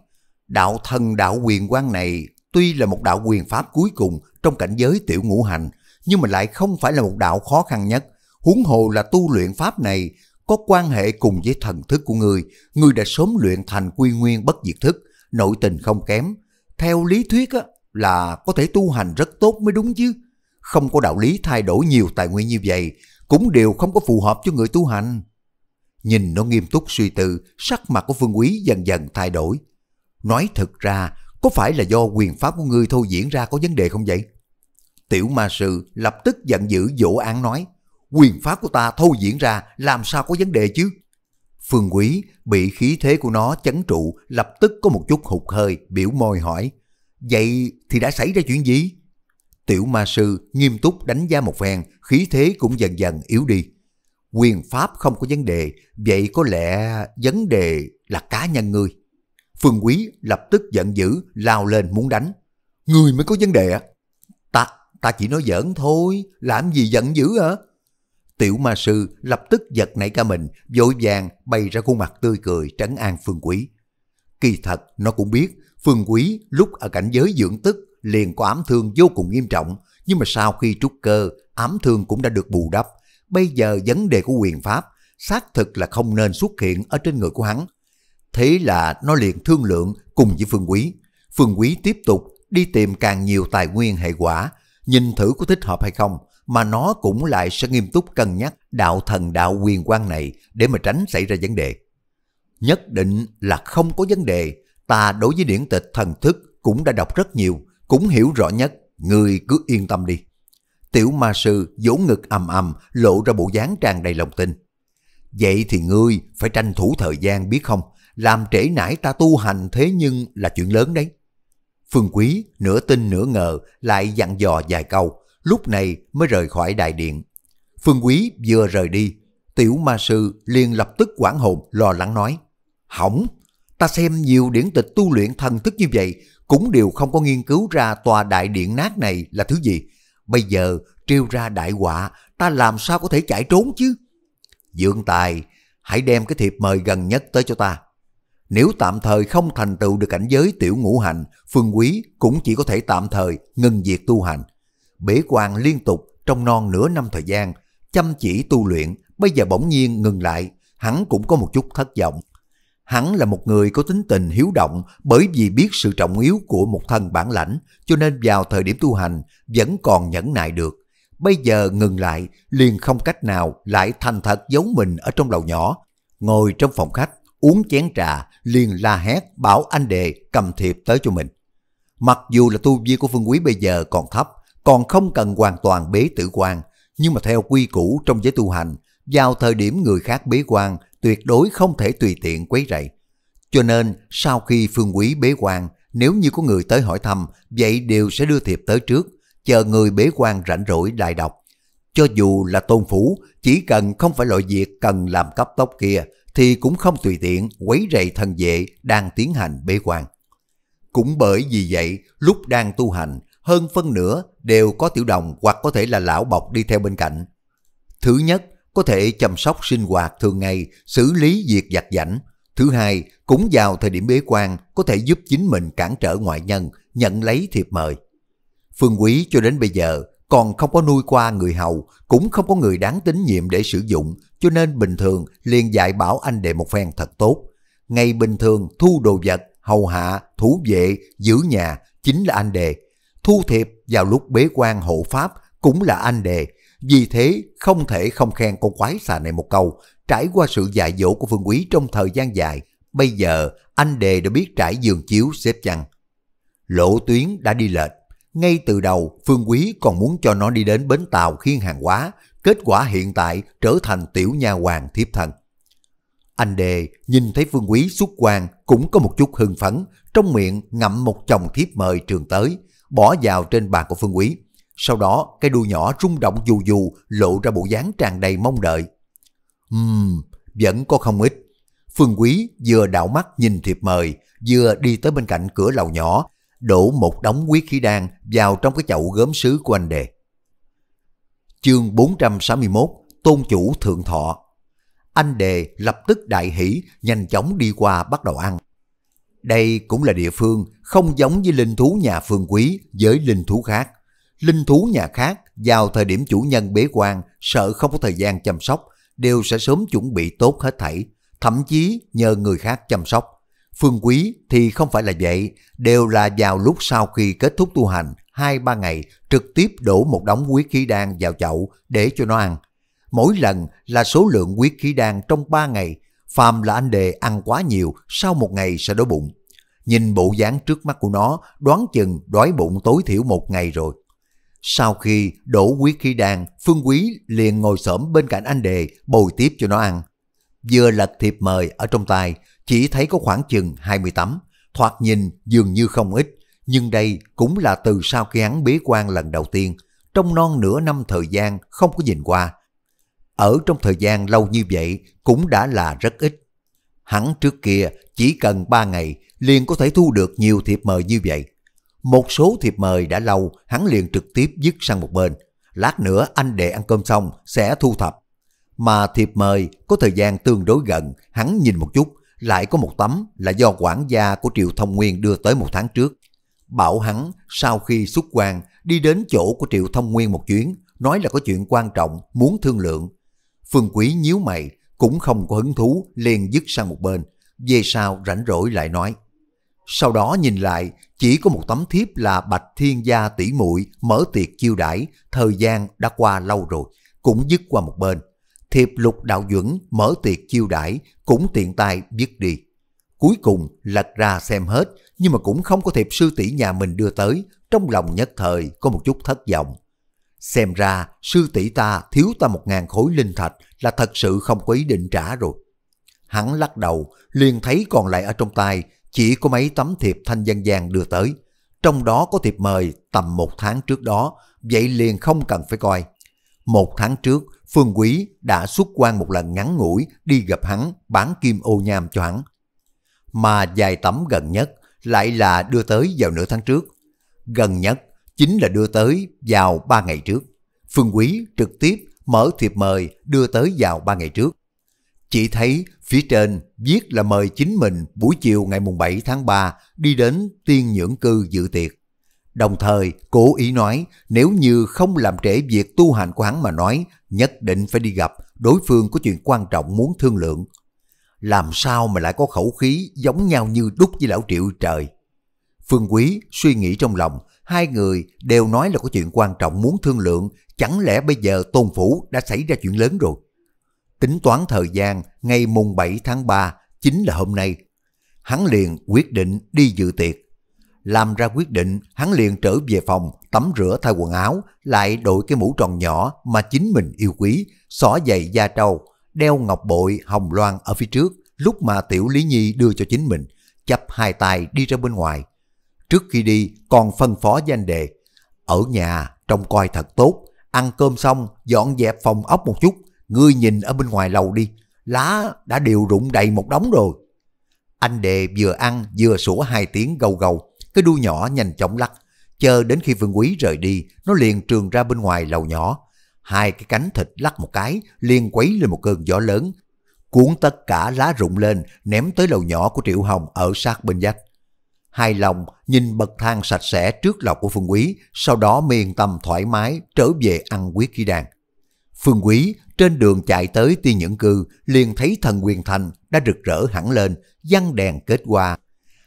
Đạo thần đạo quyền quan này tuy là một đạo quyền pháp cuối cùng trong cảnh giới tiểu ngũ hành, nhưng mà lại không phải là một đạo khó khăn nhất. Huống hồ là tu luyện pháp này có quan hệ cùng với thần thức của người, người đã sớm luyện thành quy nguyên bất diệt thức, nội tình không kém. Theo lý thuyết á, là có thể tu hành rất tốt mới đúng chứ. Không có đạo lý thay đổi nhiều tài nguyên như vậy, cũng đều không có phù hợp cho người tu hành. Nhìn nó nghiêm túc suy tư, sắc mặt của Phương Quý dần dần thay đổi. Nói thật ra, có phải là do quyền pháp của ngươi thôi diễn ra có vấn đề không vậy? Tiểu ma sư lập tức giận dữ dỗ án nói, quyền pháp của ta thôi diễn ra làm sao có vấn đề chứ? Phương Quý bị khí thế của nó chấn trụ lập tức có một chút hụt hơi, biểu môi hỏi, vậy thì đã xảy ra chuyện gì? Tiểu ma sư nghiêm túc đánh giá một phen, khí thế cũng dần dần yếu đi. Quyền pháp không có vấn đề, vậy có lẽ vấn đề là cá nhân ngươi. Phương Quý lập tức giận dữ, lao lên muốn đánh. Người mới có vấn đề á. Ta, ta chỉ nói giỡn thôi, làm gì giận dữ hả? Tiểu ma sư lập tức giật nảy cả mình, dội vàng bay ra khuôn mặt tươi cười trấn an Phương Quý. Kỳ thật, nó cũng biết, Phương Quý lúc ở cảnh giới dưỡng tức liền có ám thương vô cùng nghiêm trọng, nhưng mà sau khi trút cơ, ám thương cũng đã được bù đắp. Bây giờ vấn đề của quyền pháp xác thực là không nên xuất hiện ở trên người của hắn, Thế là nó liền thương lượng cùng với Phương Quý. Phương Quý tiếp tục đi tìm càng nhiều tài nguyên hệ quả, nhìn thử có thích hợp hay không, mà nó cũng lại sẽ nghiêm túc cân nhắc đạo thần đạo quyền quan này để mà tránh xảy ra vấn đề. Nhất định là không có vấn đề, ta đối với điển tịch thần thức cũng đã đọc rất nhiều, cũng hiểu rõ nhất, người cứ yên tâm đi. Tiểu ma sư vỗ ngực ầm ầm lộ ra bộ dáng tràn đầy lòng tin. Vậy thì ngươi phải tranh thủ thời gian biết không? làm trễ nải ta tu hành thế nhưng là chuyện lớn đấy. Phương Quý nửa tin nửa ngờ lại dặn dò vài câu, lúc này mới rời khỏi đại điện. Phương Quý vừa rời đi, tiểu ma sư liền lập tức quảng hồn lo lắng nói, Hỏng, ta xem nhiều điển tịch tu luyện thần thức như vậy cũng đều không có nghiên cứu ra tòa đại điện nát này là thứ gì. Bây giờ trêu ra đại họa, ta làm sao có thể chạy trốn chứ? Dương Tài, hãy đem cái thiệp mời gần nhất tới cho ta. Nếu tạm thời không thành tựu được cảnh giới tiểu ngũ hành, Phương Quý cũng chỉ có thể tạm thời ngừng việc tu hành. Bế quan liên tục trong non nửa năm thời gian, chăm chỉ tu luyện, bây giờ bỗng nhiên ngừng lại, hắn cũng có một chút thất vọng. Hắn là một người có tính tình hiếu động bởi vì biết sự trọng yếu của một thân bản lãnh, cho nên vào thời điểm tu hành vẫn còn nhẫn nại được. Bây giờ ngừng lại, liền không cách nào lại thành thật giấu mình ở trong đầu nhỏ, ngồi trong phòng khách uống chén trà liền la hét bảo anh đệ cầm thiệp tới cho mình. Mặc dù là tu vi của Phương Quý bây giờ còn thấp, còn không cần hoàn toàn bế tử quan, nhưng mà theo quy củ trong giới tu hành, vào thời điểm người khác bế quan tuyệt đối không thể tùy tiện quấy rầy. Cho nên sau khi Phương Quý bế quan, nếu như có người tới hỏi thăm, vậy đều sẽ đưa thiệp tới trước, chờ người bế quan rảnh rỗi đại đọc. Cho dù là tôn phủ, chỉ cần không phải loại việc cần làm cấp tốc kia, thì cũng không tùy tiện quấy rầy thần vệ đang tiến hành bế quan. Cũng bởi vì vậy, lúc đang tu hành, hơn phân nửa đều có tiểu đồng hoặc có thể là lão bọc đi theo bên cạnh. Thứ nhất, có thể chăm sóc sinh hoạt thường ngày, xử lý việc giặt giảnh. Thứ hai, cũng vào thời điểm bế quan có thể giúp chính mình cản trở ngoại nhân, nhận lấy thiệp mời. Phương Quý cho đến bây giờ còn không có nuôi qua người hầu, cũng không có người đáng tín nhiệm để sử dụng, cho nên bình thường liền dạy bảo anh đệ một phen thật tốt. Ngày bình thường thu đồ vật, hầu hạ, thủ vệ, giữ nhà chính là anh đệ. Thu thiệp vào lúc bế quan hộ pháp cũng là anh đệ. Vì thế không thể không khen con quái xà này một câu, trải qua sự dạy dỗ của phương quý trong thời gian dài. Bây giờ anh đề đã biết trải giường chiếu xếp chăn. Lộ tuyến đã đi lệch, ngay từ đầu, Phương Quý còn muốn cho nó đi đến bến tàu khiên hàng hóa, kết quả hiện tại trở thành tiểu nha hoàng thiếp thần. Anh Đề nhìn thấy Phương Quý xuất quan cũng có một chút hưng phấn, trong miệng ngậm một chồng thiếp mời trường tới, bỏ vào trên bàn của Phương Quý. Sau đó, cái đuôi nhỏ rung động dù dù lộ ra bộ dáng tràn đầy mong đợi. Ừm, vẫn có không ít. Phương Quý vừa đảo mắt nhìn thiệp mời, vừa đi tới bên cạnh cửa lầu nhỏ, đổ một đống huyết khí đan vào trong cái chậu gốm sứ của anh Đề. Chương 461 Tôn chủ thượng thọ Anh Đề lập tức đại hỷ nhanh chóng đi qua bắt đầu ăn. Đây cũng là địa phương không giống với linh thú nhà phương quý với linh thú khác. Linh thú nhà khác vào thời điểm chủ nhân bế quan sợ không có thời gian chăm sóc đều sẽ sớm chuẩn bị tốt hết thảy, thậm chí nhờ người khác chăm sóc. Phương Quý thì không phải là vậy, đều là vào lúc sau khi kết thúc tu hành, 2-3 ngày trực tiếp đổ một đống quý khí đan vào chậu để cho nó ăn. Mỗi lần là số lượng quý khí đan trong 3 ngày, phàm là anh đề ăn quá nhiều, sau một ngày sẽ đói bụng. Nhìn bộ dáng trước mắt của nó, đoán chừng đói bụng tối thiểu một ngày rồi. Sau khi đổ quý khí đan, Phương Quý liền ngồi xổm bên cạnh anh đề bồi tiếp cho nó ăn. Vừa lật thiệp mời ở trong tay, chỉ thấy có khoảng chừng 20 tấm, thoạt nhìn dường như không ít, nhưng đây cũng là từ sau khi hắn bế quan lần đầu tiên, trong non nửa năm thời gian không có nhìn qua. Ở trong thời gian lâu như vậy cũng đã là rất ít. Hắn trước kia chỉ cần 3 ngày liền có thể thu được nhiều thiệp mời như vậy. Một số thiệp mời đã lâu hắn liền trực tiếp dứt sang một bên. Lát nữa anh đệ ăn cơm xong sẽ thu thập. Mà thiệp mời có thời gian tương đối gần hắn nhìn một chút lại có một tấm là do quản gia của Triệu Thông Nguyên đưa tới một tháng trước. Bảo hắn sau khi xuất quan đi đến chỗ của Triệu Thông Nguyên một chuyến, nói là có chuyện quan trọng, muốn thương lượng. Phương Quý nhíu mày, cũng không có hứng thú, liền dứt sang một bên. Về sau rảnh rỗi lại nói. Sau đó nhìn lại, chỉ có một tấm thiếp là Bạch Thiên Gia tỷ muội mở tiệc chiêu đãi thời gian đã qua lâu rồi, cũng dứt qua một bên. Thiệp lục đạo dưỡng mở tiệc chiêu đãi cũng tiện tay viết đi. Cuối cùng lật ra xem hết nhưng mà cũng không có thiệp sư tỷ nhà mình đưa tới, trong lòng nhất thời có một chút thất vọng. Xem ra sư tỷ ta thiếu ta một ngàn khối linh thạch là thật sự không có ý định trả rồi. Hắn lắc đầu, liền thấy còn lại ở trong tay chỉ có mấy tấm thiệp thanh dân gian đưa tới. Trong đó có thiệp mời tầm một tháng trước đó, vậy liền không cần phải coi. Một tháng trước, Phương Quý đã xuất quan một lần ngắn ngủi đi gặp hắn bán kim ô nham cho hắn. Mà dài tấm gần nhất lại là đưa tới vào nửa tháng trước. Gần nhất chính là đưa tới vào ba ngày trước. Phương Quý trực tiếp mở thiệp mời đưa tới vào ba ngày trước. Chỉ thấy phía trên viết là mời chính mình buổi chiều ngày mùng 7 tháng 3 đi đến tiên nhưỡng cư dự tiệc. Đồng thời, cố ý nói nếu như không làm trễ việc tu hành của hắn mà nói, nhất định phải đi gặp, đối phương có chuyện quan trọng muốn thương lượng. Làm sao mà lại có khẩu khí giống nhau như đúc với lão triệu trời? Phương Quý suy nghĩ trong lòng, hai người đều nói là có chuyện quan trọng muốn thương lượng, chẳng lẽ bây giờ Tôn Phủ đã xảy ra chuyện lớn rồi? Tính toán thời gian ngày mùng 7 tháng 3 chính là hôm nay. Hắn liền quyết định đi dự tiệc làm ra quyết định hắn liền trở về phòng tắm rửa thay quần áo lại đội cái mũ tròn nhỏ mà chính mình yêu quý xỏ giày da trâu đeo ngọc bội hồng loan ở phía trước lúc mà tiểu lý nhi đưa cho chính mình chập hai tay đi ra bên ngoài trước khi đi còn phân phó danh đề ở nhà trông coi thật tốt ăn cơm xong dọn dẹp phòng ốc một chút ngươi nhìn ở bên ngoài lầu đi lá đã đều rụng đầy một đống rồi anh đề vừa ăn vừa sủa hai tiếng gâu gâu cái đuôi nhỏ nhanh chóng lắc, chờ đến khi Vương Quý rời đi, nó liền trường ra bên ngoài lầu nhỏ. Hai cái cánh thịt lắc một cái, liền quấy lên một cơn gió lớn, cuốn tất cả lá rụng lên, ném tới lầu nhỏ của Triệu Hồng ở sát bên vách. Hai lòng nhìn bậc thang sạch sẽ trước lọc của Phương Quý, sau đó miền tâm thoải mái trở về ăn quyết khí đàn. Phương Quý trên đường chạy tới tiên nhẫn cư liền thấy thần quyền thành đã rực rỡ hẳn lên, văn đèn kết hoa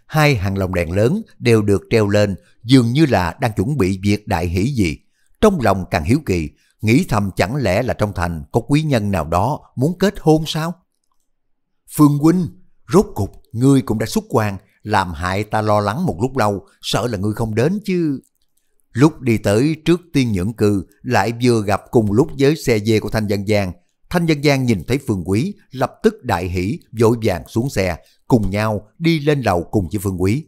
hai hàng lồng đèn lớn đều được treo lên dường như là đang chuẩn bị việc đại hỷ gì. Trong lòng càng hiếu kỳ, nghĩ thầm chẳng lẽ là trong thành có quý nhân nào đó muốn kết hôn sao? Phương Huynh, rốt cục ngươi cũng đã xuất quan, làm hại ta lo lắng một lúc lâu, sợ là ngươi không đến chứ. Lúc đi tới trước tiên nhưỡng cư, lại vừa gặp cùng lúc với xe dê của Thanh Dân gian. Thanh dân gian nhìn thấy Phương Quý, lập tức đại hỷ, vội vàng xuống xe, cùng nhau đi lên lầu cùng với Phương Quý.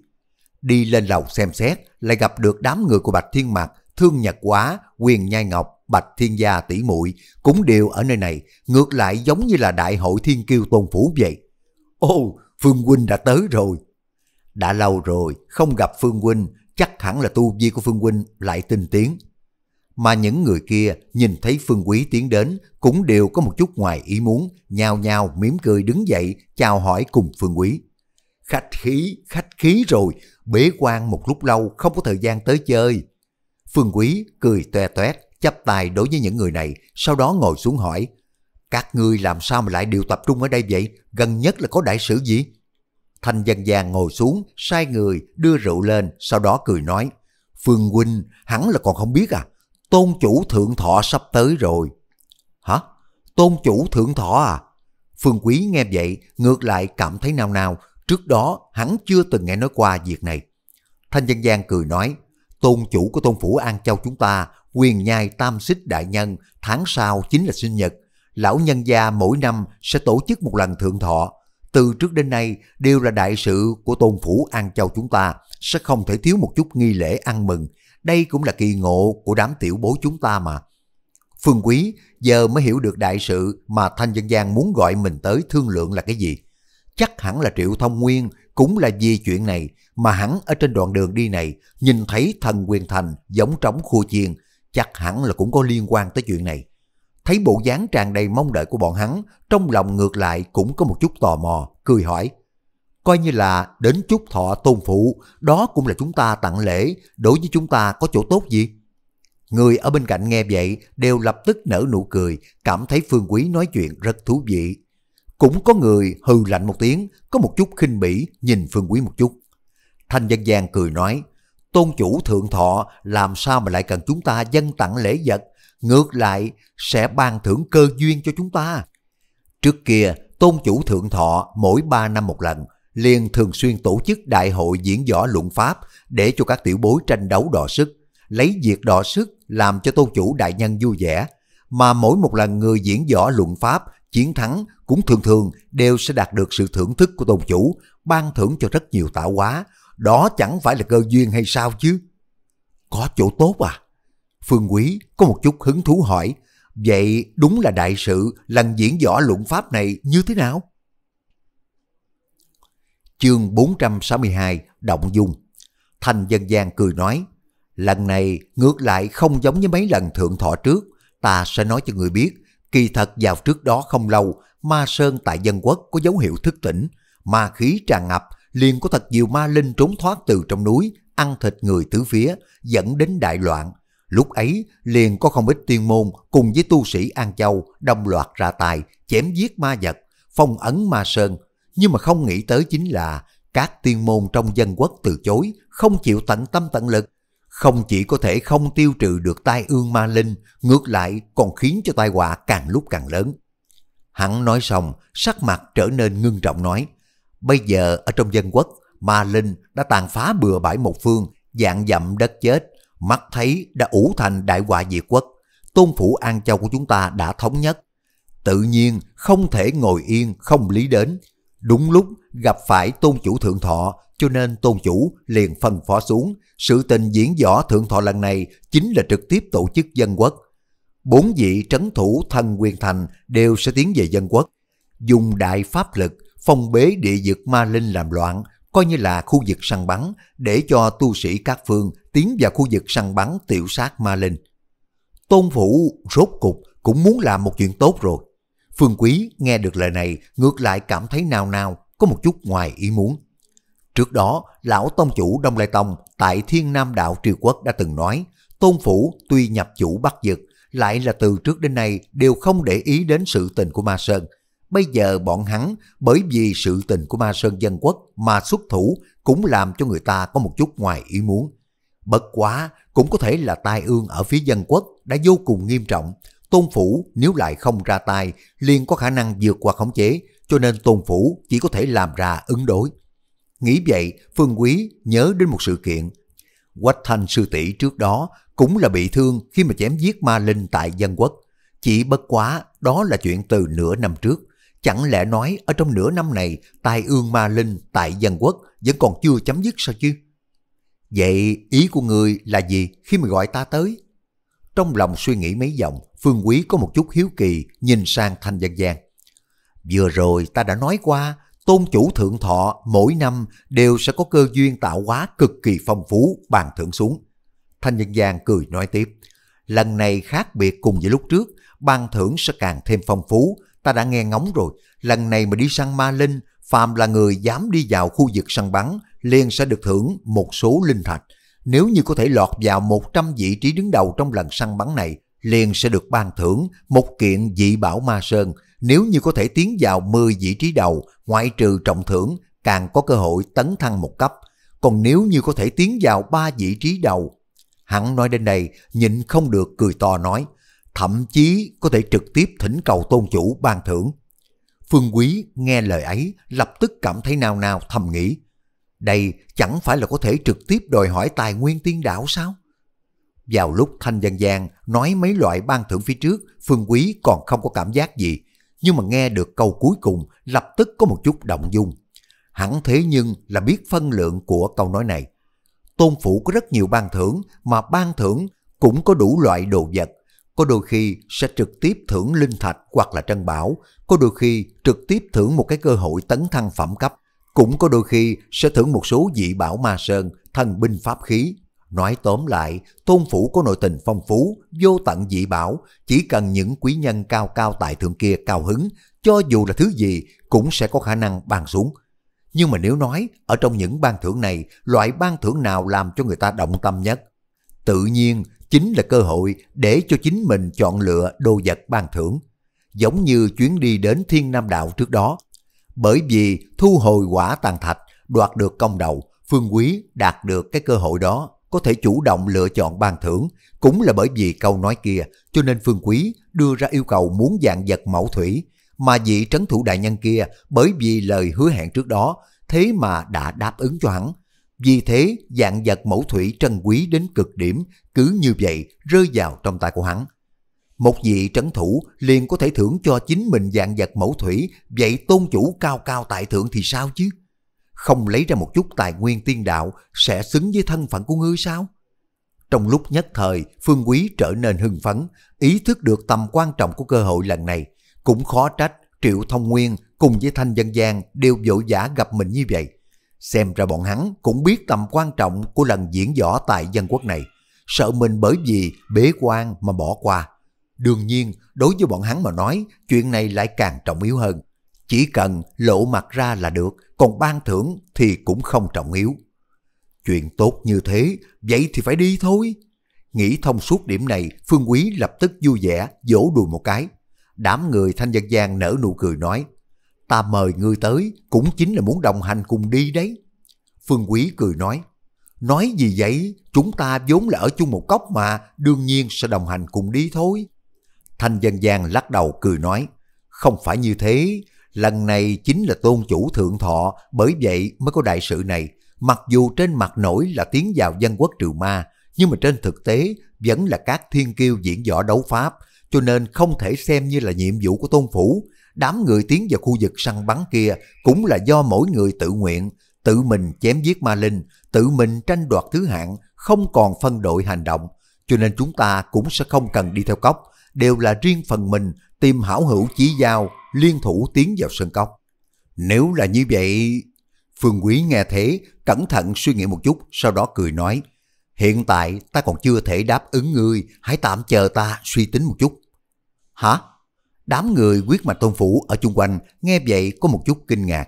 Đi lên lầu xem xét, lại gặp được đám người của Bạch Thiên Mạc, Thương Nhật Quá, Quyền Nhai Ngọc, Bạch Thiên Gia tỷ muội cũng đều ở nơi này, ngược lại giống như là đại hội thiên kiêu tôn phủ vậy. Ô, Phương Huynh đã tới rồi. Đã lâu rồi, không gặp Phương Huynh, chắc hẳn là tu vi của Phương Huynh lại tinh tiến mà những người kia nhìn thấy Phương Quý tiến đến cũng đều có một chút ngoài ý muốn, nhao nhao mỉm cười đứng dậy chào hỏi cùng Phương Quý. Khách khí, khách khí rồi, bế quan một lúc lâu không có thời gian tới chơi. Phương Quý cười toe toét, chắp tay đối với những người này, sau đó ngồi xuống hỏi, các ngươi làm sao mà lại đều tập trung ở đây vậy, gần nhất là có đại sự gì? Thanh dân gian ngồi xuống, sai người, đưa rượu lên, sau đó cười nói, Phương Huynh hẳn là còn không biết à, tôn chủ thượng thọ sắp tới rồi. Hả? Tôn chủ thượng thọ à? Phương Quý nghe vậy, ngược lại cảm thấy nào nào, trước đó hắn chưa từng nghe nói qua việc này. Thanh Dân gian cười nói, tôn chủ của tôn phủ An Châu chúng ta, quyền nhai tam xích đại nhân, tháng sau chính là sinh nhật. Lão nhân gia mỗi năm sẽ tổ chức một lần thượng thọ. Từ trước đến nay đều là đại sự của tôn phủ An Châu chúng ta, sẽ không thể thiếu một chút nghi lễ ăn mừng đây cũng là kỳ ngộ của đám tiểu bố chúng ta mà. Phương Quý giờ mới hiểu được đại sự mà Thanh Dân Giang muốn gọi mình tới thương lượng là cái gì. Chắc hẳn là Triệu Thông Nguyên cũng là vì chuyện này mà hắn ở trên đoạn đường đi này nhìn thấy thần quyền thành giống trống khua chiên, chắc hẳn là cũng có liên quan tới chuyện này. Thấy bộ dáng tràn đầy mong đợi của bọn hắn, trong lòng ngược lại cũng có một chút tò mò, cười hỏi coi như là đến chúc thọ tôn phụ, đó cũng là chúng ta tặng lễ, đối với chúng ta có chỗ tốt gì? Người ở bên cạnh nghe vậy đều lập tức nở nụ cười, cảm thấy Phương Quý nói chuyện rất thú vị. Cũng có người hừ lạnh một tiếng, có một chút khinh bỉ nhìn Phương Quý một chút. Thanh dân gian cười nói, tôn chủ thượng thọ làm sao mà lại cần chúng ta dân tặng lễ vật, ngược lại sẽ ban thưởng cơ duyên cho chúng ta. Trước kia, tôn chủ thượng thọ mỗi 3 năm một lần, liền thường xuyên tổ chức đại hội diễn võ luận pháp để cho các tiểu bối tranh đấu đọ sức, lấy việc đọ sức làm cho tôn chủ đại nhân vui vẻ, mà mỗi một lần người diễn võ luận pháp chiến thắng cũng thường thường đều sẽ đạt được sự thưởng thức của tôn chủ, ban thưởng cho rất nhiều tạo hóa, đó chẳng phải là cơ duyên hay sao chứ? Có chỗ tốt à? Phương Quý có một chút hứng thú hỏi, vậy đúng là đại sự lần diễn võ luận pháp này như thế nào? chương 462 Động Dung. thành dân gian cười nói, lần này ngược lại không giống như mấy lần thượng thọ trước, ta sẽ nói cho người biết, kỳ thật vào trước đó không lâu, ma sơn tại dân quốc có dấu hiệu thức tỉnh, ma khí tràn ngập, liền có thật nhiều ma linh trốn thoát từ trong núi, ăn thịt người tứ phía, dẫn đến đại loạn. Lúc ấy, liền có không ít tiên môn cùng với tu sĩ An Châu đồng loạt ra tài, chém giết ma vật, phong ấn ma sơn, nhưng mà không nghĩ tới chính là các tiên môn trong dân quốc từ chối, không chịu tận tâm tận lực, không chỉ có thể không tiêu trừ được tai ương ma linh, ngược lại còn khiến cho tai họa càng lúc càng lớn. Hắn nói xong, sắc mặt trở nên ngưng trọng nói, bây giờ ở trong dân quốc, ma linh đã tàn phá bừa bãi một phương, dạng dặm đất chết, mắt thấy đã ủ thành đại họa diệt quốc, tôn phủ An Châu của chúng ta đã thống nhất. Tự nhiên không thể ngồi yên, không lý đến, Đúng lúc gặp phải tôn chủ thượng thọ cho nên tôn chủ liền phân phó xuống. Sự tình diễn võ thượng thọ lần này chính là trực tiếp tổ chức dân quốc. Bốn vị trấn thủ thân quyền thành đều sẽ tiến về dân quốc. Dùng đại pháp lực phong bế địa vực ma linh làm loạn coi như là khu vực săn bắn để cho tu sĩ các phương tiến vào khu vực săn bắn tiểu sát ma linh. Tôn Phủ rốt cục cũng muốn làm một chuyện tốt rồi. Phương Quý nghe được lời này ngược lại cảm thấy nào nào có một chút ngoài ý muốn. Trước đó, lão tông chủ Đông Lai Tông tại Thiên Nam Đạo Triều Quốc đã từng nói, tôn phủ tuy nhập chủ Bắc Dực, lại là từ trước đến nay đều không để ý đến sự tình của Ma Sơn. Bây giờ bọn hắn bởi vì sự tình của Ma Sơn dân quốc mà xuất thủ cũng làm cho người ta có một chút ngoài ý muốn. Bất quá cũng có thể là tai ương ở phía dân quốc đã vô cùng nghiêm trọng, Tôn Phủ nếu lại không ra tay liền có khả năng vượt qua khống chế, cho nên Tôn Phủ chỉ có thể làm ra ứng đối. Nghĩ vậy, Phương Quý nhớ đến một sự kiện. Quách Thanh sư tỷ trước đó cũng là bị thương khi mà chém giết ma linh tại dân quốc. Chỉ bất quá, đó là chuyện từ nửa năm trước. Chẳng lẽ nói ở trong nửa năm này, tai ương ma linh tại dân quốc vẫn còn chưa chấm dứt sao chứ? Vậy ý của người là gì khi mà gọi ta tới? Trong lòng suy nghĩ mấy dòng, Phương Quý có một chút hiếu kỳ nhìn sang Thanh Dân Giang. Vừa rồi ta đã nói qua, tôn chủ thượng thọ mỗi năm đều sẽ có cơ duyên tạo hóa cực kỳ phong phú bàn thưởng xuống. Thanh Nhân Giang cười nói tiếp, lần này khác biệt cùng với lúc trước, ban thưởng sẽ càng thêm phong phú, ta đã nghe ngóng rồi, lần này mà đi săn ma linh, phàm là người dám đi vào khu vực săn bắn, liền sẽ được thưởng một số linh thạch. Nếu như có thể lọt vào 100 vị trí đứng đầu trong lần săn bắn này, liền sẽ được ban thưởng một kiện dị bảo ma sơn nếu như có thể tiến vào 10 vị trí đầu ngoại trừ trọng thưởng càng có cơ hội tấn thăng một cấp còn nếu như có thể tiến vào ba vị trí đầu hắn nói đến đây nhịn không được cười to nói thậm chí có thể trực tiếp thỉnh cầu tôn chủ ban thưởng phương quý nghe lời ấy lập tức cảm thấy nào nào thầm nghĩ đây chẳng phải là có thể trực tiếp đòi hỏi tài nguyên tiên đạo sao vào lúc Thanh Dân gian nói mấy loại ban thưởng phía trước, Phương Quý còn không có cảm giác gì, nhưng mà nghe được câu cuối cùng lập tức có một chút động dung. Hẳn thế nhưng là biết phân lượng của câu nói này. Tôn Phủ có rất nhiều ban thưởng, mà ban thưởng cũng có đủ loại đồ vật. Có đôi khi sẽ trực tiếp thưởng linh thạch hoặc là trân bảo, có đôi khi trực tiếp thưởng một cái cơ hội tấn thăng phẩm cấp, cũng có đôi khi sẽ thưởng một số dị bảo ma sơn, thần binh pháp khí, Nói tóm lại, tôn phủ có nội tình phong phú, vô tận dị bảo, chỉ cần những quý nhân cao cao tại thượng kia cao hứng, cho dù là thứ gì cũng sẽ có khả năng ban xuống. Nhưng mà nếu nói, ở trong những ban thưởng này, loại ban thưởng nào làm cho người ta động tâm nhất? Tự nhiên, chính là cơ hội để cho chính mình chọn lựa đồ vật ban thưởng. Giống như chuyến đi đến Thiên Nam Đạo trước đó. Bởi vì thu hồi quả tàn thạch, đoạt được công đầu, Phương Quý đạt được cái cơ hội đó có thể chủ động lựa chọn ban thưởng cũng là bởi vì câu nói kia cho nên Phương Quý đưa ra yêu cầu muốn dạng vật mẫu thủy mà vị trấn thủ đại nhân kia bởi vì lời hứa hẹn trước đó thế mà đã đáp ứng cho hắn. Vì thế dạng vật mẫu thủy trân quý đến cực điểm cứ như vậy rơi vào trong tay của hắn. Một vị trấn thủ liền có thể thưởng cho chính mình dạng vật mẫu thủy vậy tôn chủ cao cao tại thượng thì sao chứ? không lấy ra một chút tài nguyên tiên đạo sẽ xứng với thân phận của ngươi sao? Trong lúc nhất thời, Phương Quý trở nên hưng phấn, ý thức được tầm quan trọng của cơ hội lần này. Cũng khó trách Triệu Thông Nguyên cùng với Thanh Dân Giang đều vội vã gặp mình như vậy. Xem ra bọn hắn cũng biết tầm quan trọng của lần diễn võ tại dân quốc này. Sợ mình bởi vì bế quan mà bỏ qua. Đương nhiên, đối với bọn hắn mà nói, chuyện này lại càng trọng yếu hơn. Chỉ cần lộ mặt ra là được, còn ban thưởng thì cũng không trọng yếu. Chuyện tốt như thế, vậy thì phải đi thôi. Nghĩ thông suốt điểm này, Phương Quý lập tức vui vẻ, vỗ đùi một cái. Đám người thanh dân gian nở nụ cười nói, ta mời ngươi tới cũng chính là muốn đồng hành cùng đi đấy. Phương Quý cười nói, nói gì vậy, chúng ta vốn là ở chung một cốc mà, đương nhiên sẽ đồng hành cùng đi thôi. Thanh dân gian lắc đầu cười nói, không phải như thế, Lần này chính là tôn chủ thượng thọ, bởi vậy mới có đại sự này. Mặc dù trên mặt nổi là tiến vào dân quốc trừ ma, nhưng mà trên thực tế vẫn là các thiên kiêu diễn võ đấu pháp, cho nên không thể xem như là nhiệm vụ của tôn phủ. Đám người tiến vào khu vực săn bắn kia cũng là do mỗi người tự nguyện, tự mình chém giết ma linh, tự mình tranh đoạt thứ hạng, không còn phân đội hành động. Cho nên chúng ta cũng sẽ không cần đi theo cốc, đều là riêng phần mình tìm hảo hữu chí giao liên thủ tiến vào sân cốc. Nếu là như vậy... Phương Quý nghe thế, cẩn thận suy nghĩ một chút, sau đó cười nói, hiện tại ta còn chưa thể đáp ứng ngươi, hãy tạm chờ ta suy tính một chút. Hả? Đám người quyết mạch tôn phủ ở chung quanh nghe vậy có một chút kinh ngạc.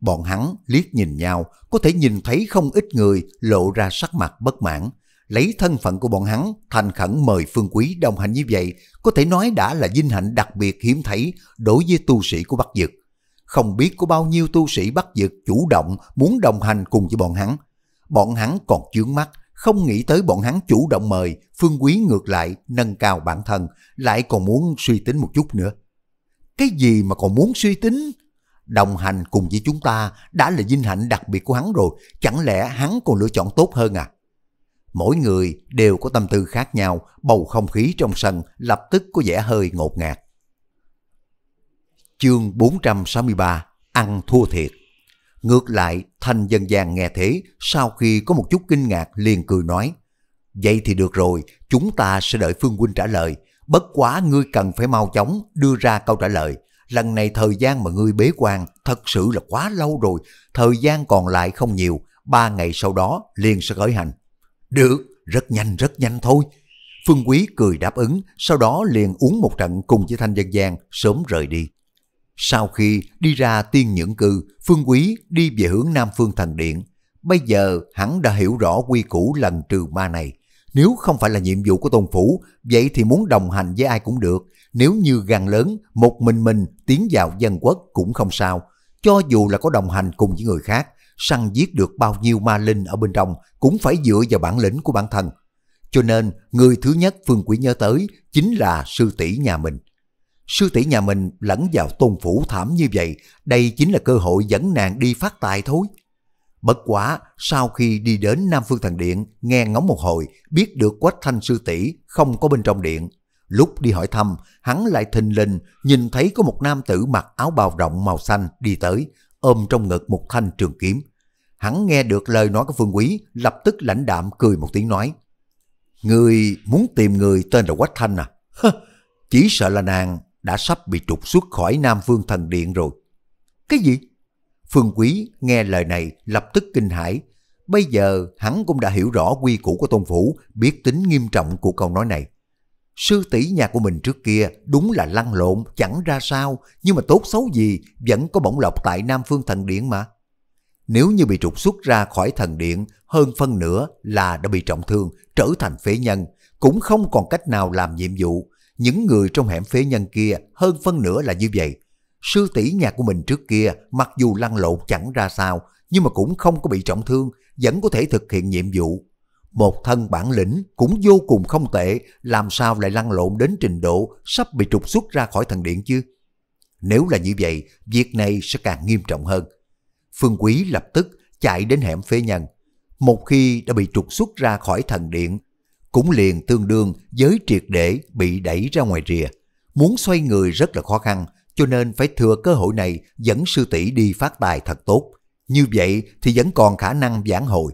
Bọn hắn liếc nhìn nhau, có thể nhìn thấy không ít người lộ ra sắc mặt bất mãn, lấy thân phận của bọn hắn thành khẩn mời Phương Quý đồng hành như vậy có thể nói đã là vinh hạnh đặc biệt hiếm thấy đối với tu sĩ của Bắc Dực. Không biết có bao nhiêu tu sĩ Bắc Dực chủ động muốn đồng hành cùng với bọn hắn. Bọn hắn còn chướng mắt, không nghĩ tới bọn hắn chủ động mời, Phương Quý ngược lại nâng cao bản thân, lại còn muốn suy tính một chút nữa. Cái gì mà còn muốn suy tính? Đồng hành cùng với chúng ta đã là vinh hạnh đặc biệt của hắn rồi, chẳng lẽ hắn còn lựa chọn tốt hơn à? Mỗi người đều có tâm tư khác nhau, bầu không khí trong sân lập tức có vẻ hơi ngột ngạt. Chương 463 Ăn thua thiệt Ngược lại, thanh dân gian nghe thế, sau khi có một chút kinh ngạc liền cười nói. Vậy thì được rồi, chúng ta sẽ đợi Phương Huynh trả lời. Bất quá ngươi cần phải mau chóng đưa ra câu trả lời. Lần này thời gian mà ngươi bế quan thật sự là quá lâu rồi. Thời gian còn lại không nhiều, ba ngày sau đó liền sẽ khởi hành. Được, rất nhanh, rất nhanh thôi. Phương Quý cười đáp ứng, sau đó liền uống một trận cùng với Thanh Dân Giang, sớm rời đi. Sau khi đi ra tiên Nhẫn cư, Phương Quý đi về hướng Nam Phương Thần Điện. Bây giờ hắn đã hiểu rõ quy củ lần trừ ma này. Nếu không phải là nhiệm vụ của Tôn Phủ, vậy thì muốn đồng hành với ai cũng được. Nếu như gan lớn, một mình mình tiến vào dân quốc cũng không sao. Cho dù là có đồng hành cùng với người khác, săn giết được bao nhiêu ma linh ở bên trong cũng phải dựa vào bản lĩnh của bản thân. Cho nên, người thứ nhất Phương Quỷ nhớ tới chính là sư tỷ nhà mình. Sư tỷ nhà mình lẫn vào tôn phủ thảm như vậy, đây chính là cơ hội dẫn nàng đi phát tài thôi. Bất quá, sau khi đi đến Nam Phương Thần Điện, nghe ngóng một hồi, biết được Quách Thanh sư tỷ không có bên trong điện. Lúc đi hỏi thăm, hắn lại thình lình nhìn thấy có một nam tử mặc áo bào rộng màu xanh đi tới, ôm trong ngực một thanh trường kiếm. Hắn nghe được lời nói của Phương Quý, lập tức lãnh đạm cười một tiếng nói. Người muốn tìm người tên là Quách Thanh à? chỉ sợ là nàng đã sắp bị trục xuất khỏi Nam Phương Thần Điện rồi. Cái gì? Phương Quý nghe lời này lập tức kinh hãi. Bây giờ hắn cũng đã hiểu rõ quy củ của Tôn Phủ, biết tính nghiêm trọng của câu nói này. Sư tỷ nhà của mình trước kia đúng là lăn lộn, chẳng ra sao, nhưng mà tốt xấu gì vẫn có bổng lộc tại Nam Phương Thần Điện mà. Nếu như bị trục xuất ra khỏi thần điện, hơn phân nửa là đã bị trọng thương, trở thành phế nhân, cũng không còn cách nào làm nhiệm vụ. Những người trong hẻm phế nhân kia hơn phân nửa là như vậy. Sư tỷ nhà của mình trước kia mặc dù lăn lộn chẳng ra sao, nhưng mà cũng không có bị trọng thương, vẫn có thể thực hiện nhiệm vụ. Một thân bản lĩnh cũng vô cùng không tệ, làm sao lại lăn lộn đến trình độ sắp bị trục xuất ra khỏi thần điện chứ? Nếu là như vậy, việc này sẽ càng nghiêm trọng hơn. Phương Quý lập tức chạy đến hẻm phế nhân. Một khi đã bị trục xuất ra khỏi thần điện, cũng liền tương đương với triệt để bị đẩy ra ngoài rìa. Muốn xoay người rất là khó khăn, cho nên phải thừa cơ hội này dẫn sư tỷ đi phát tài thật tốt. Như vậy thì vẫn còn khả năng giảng hồi.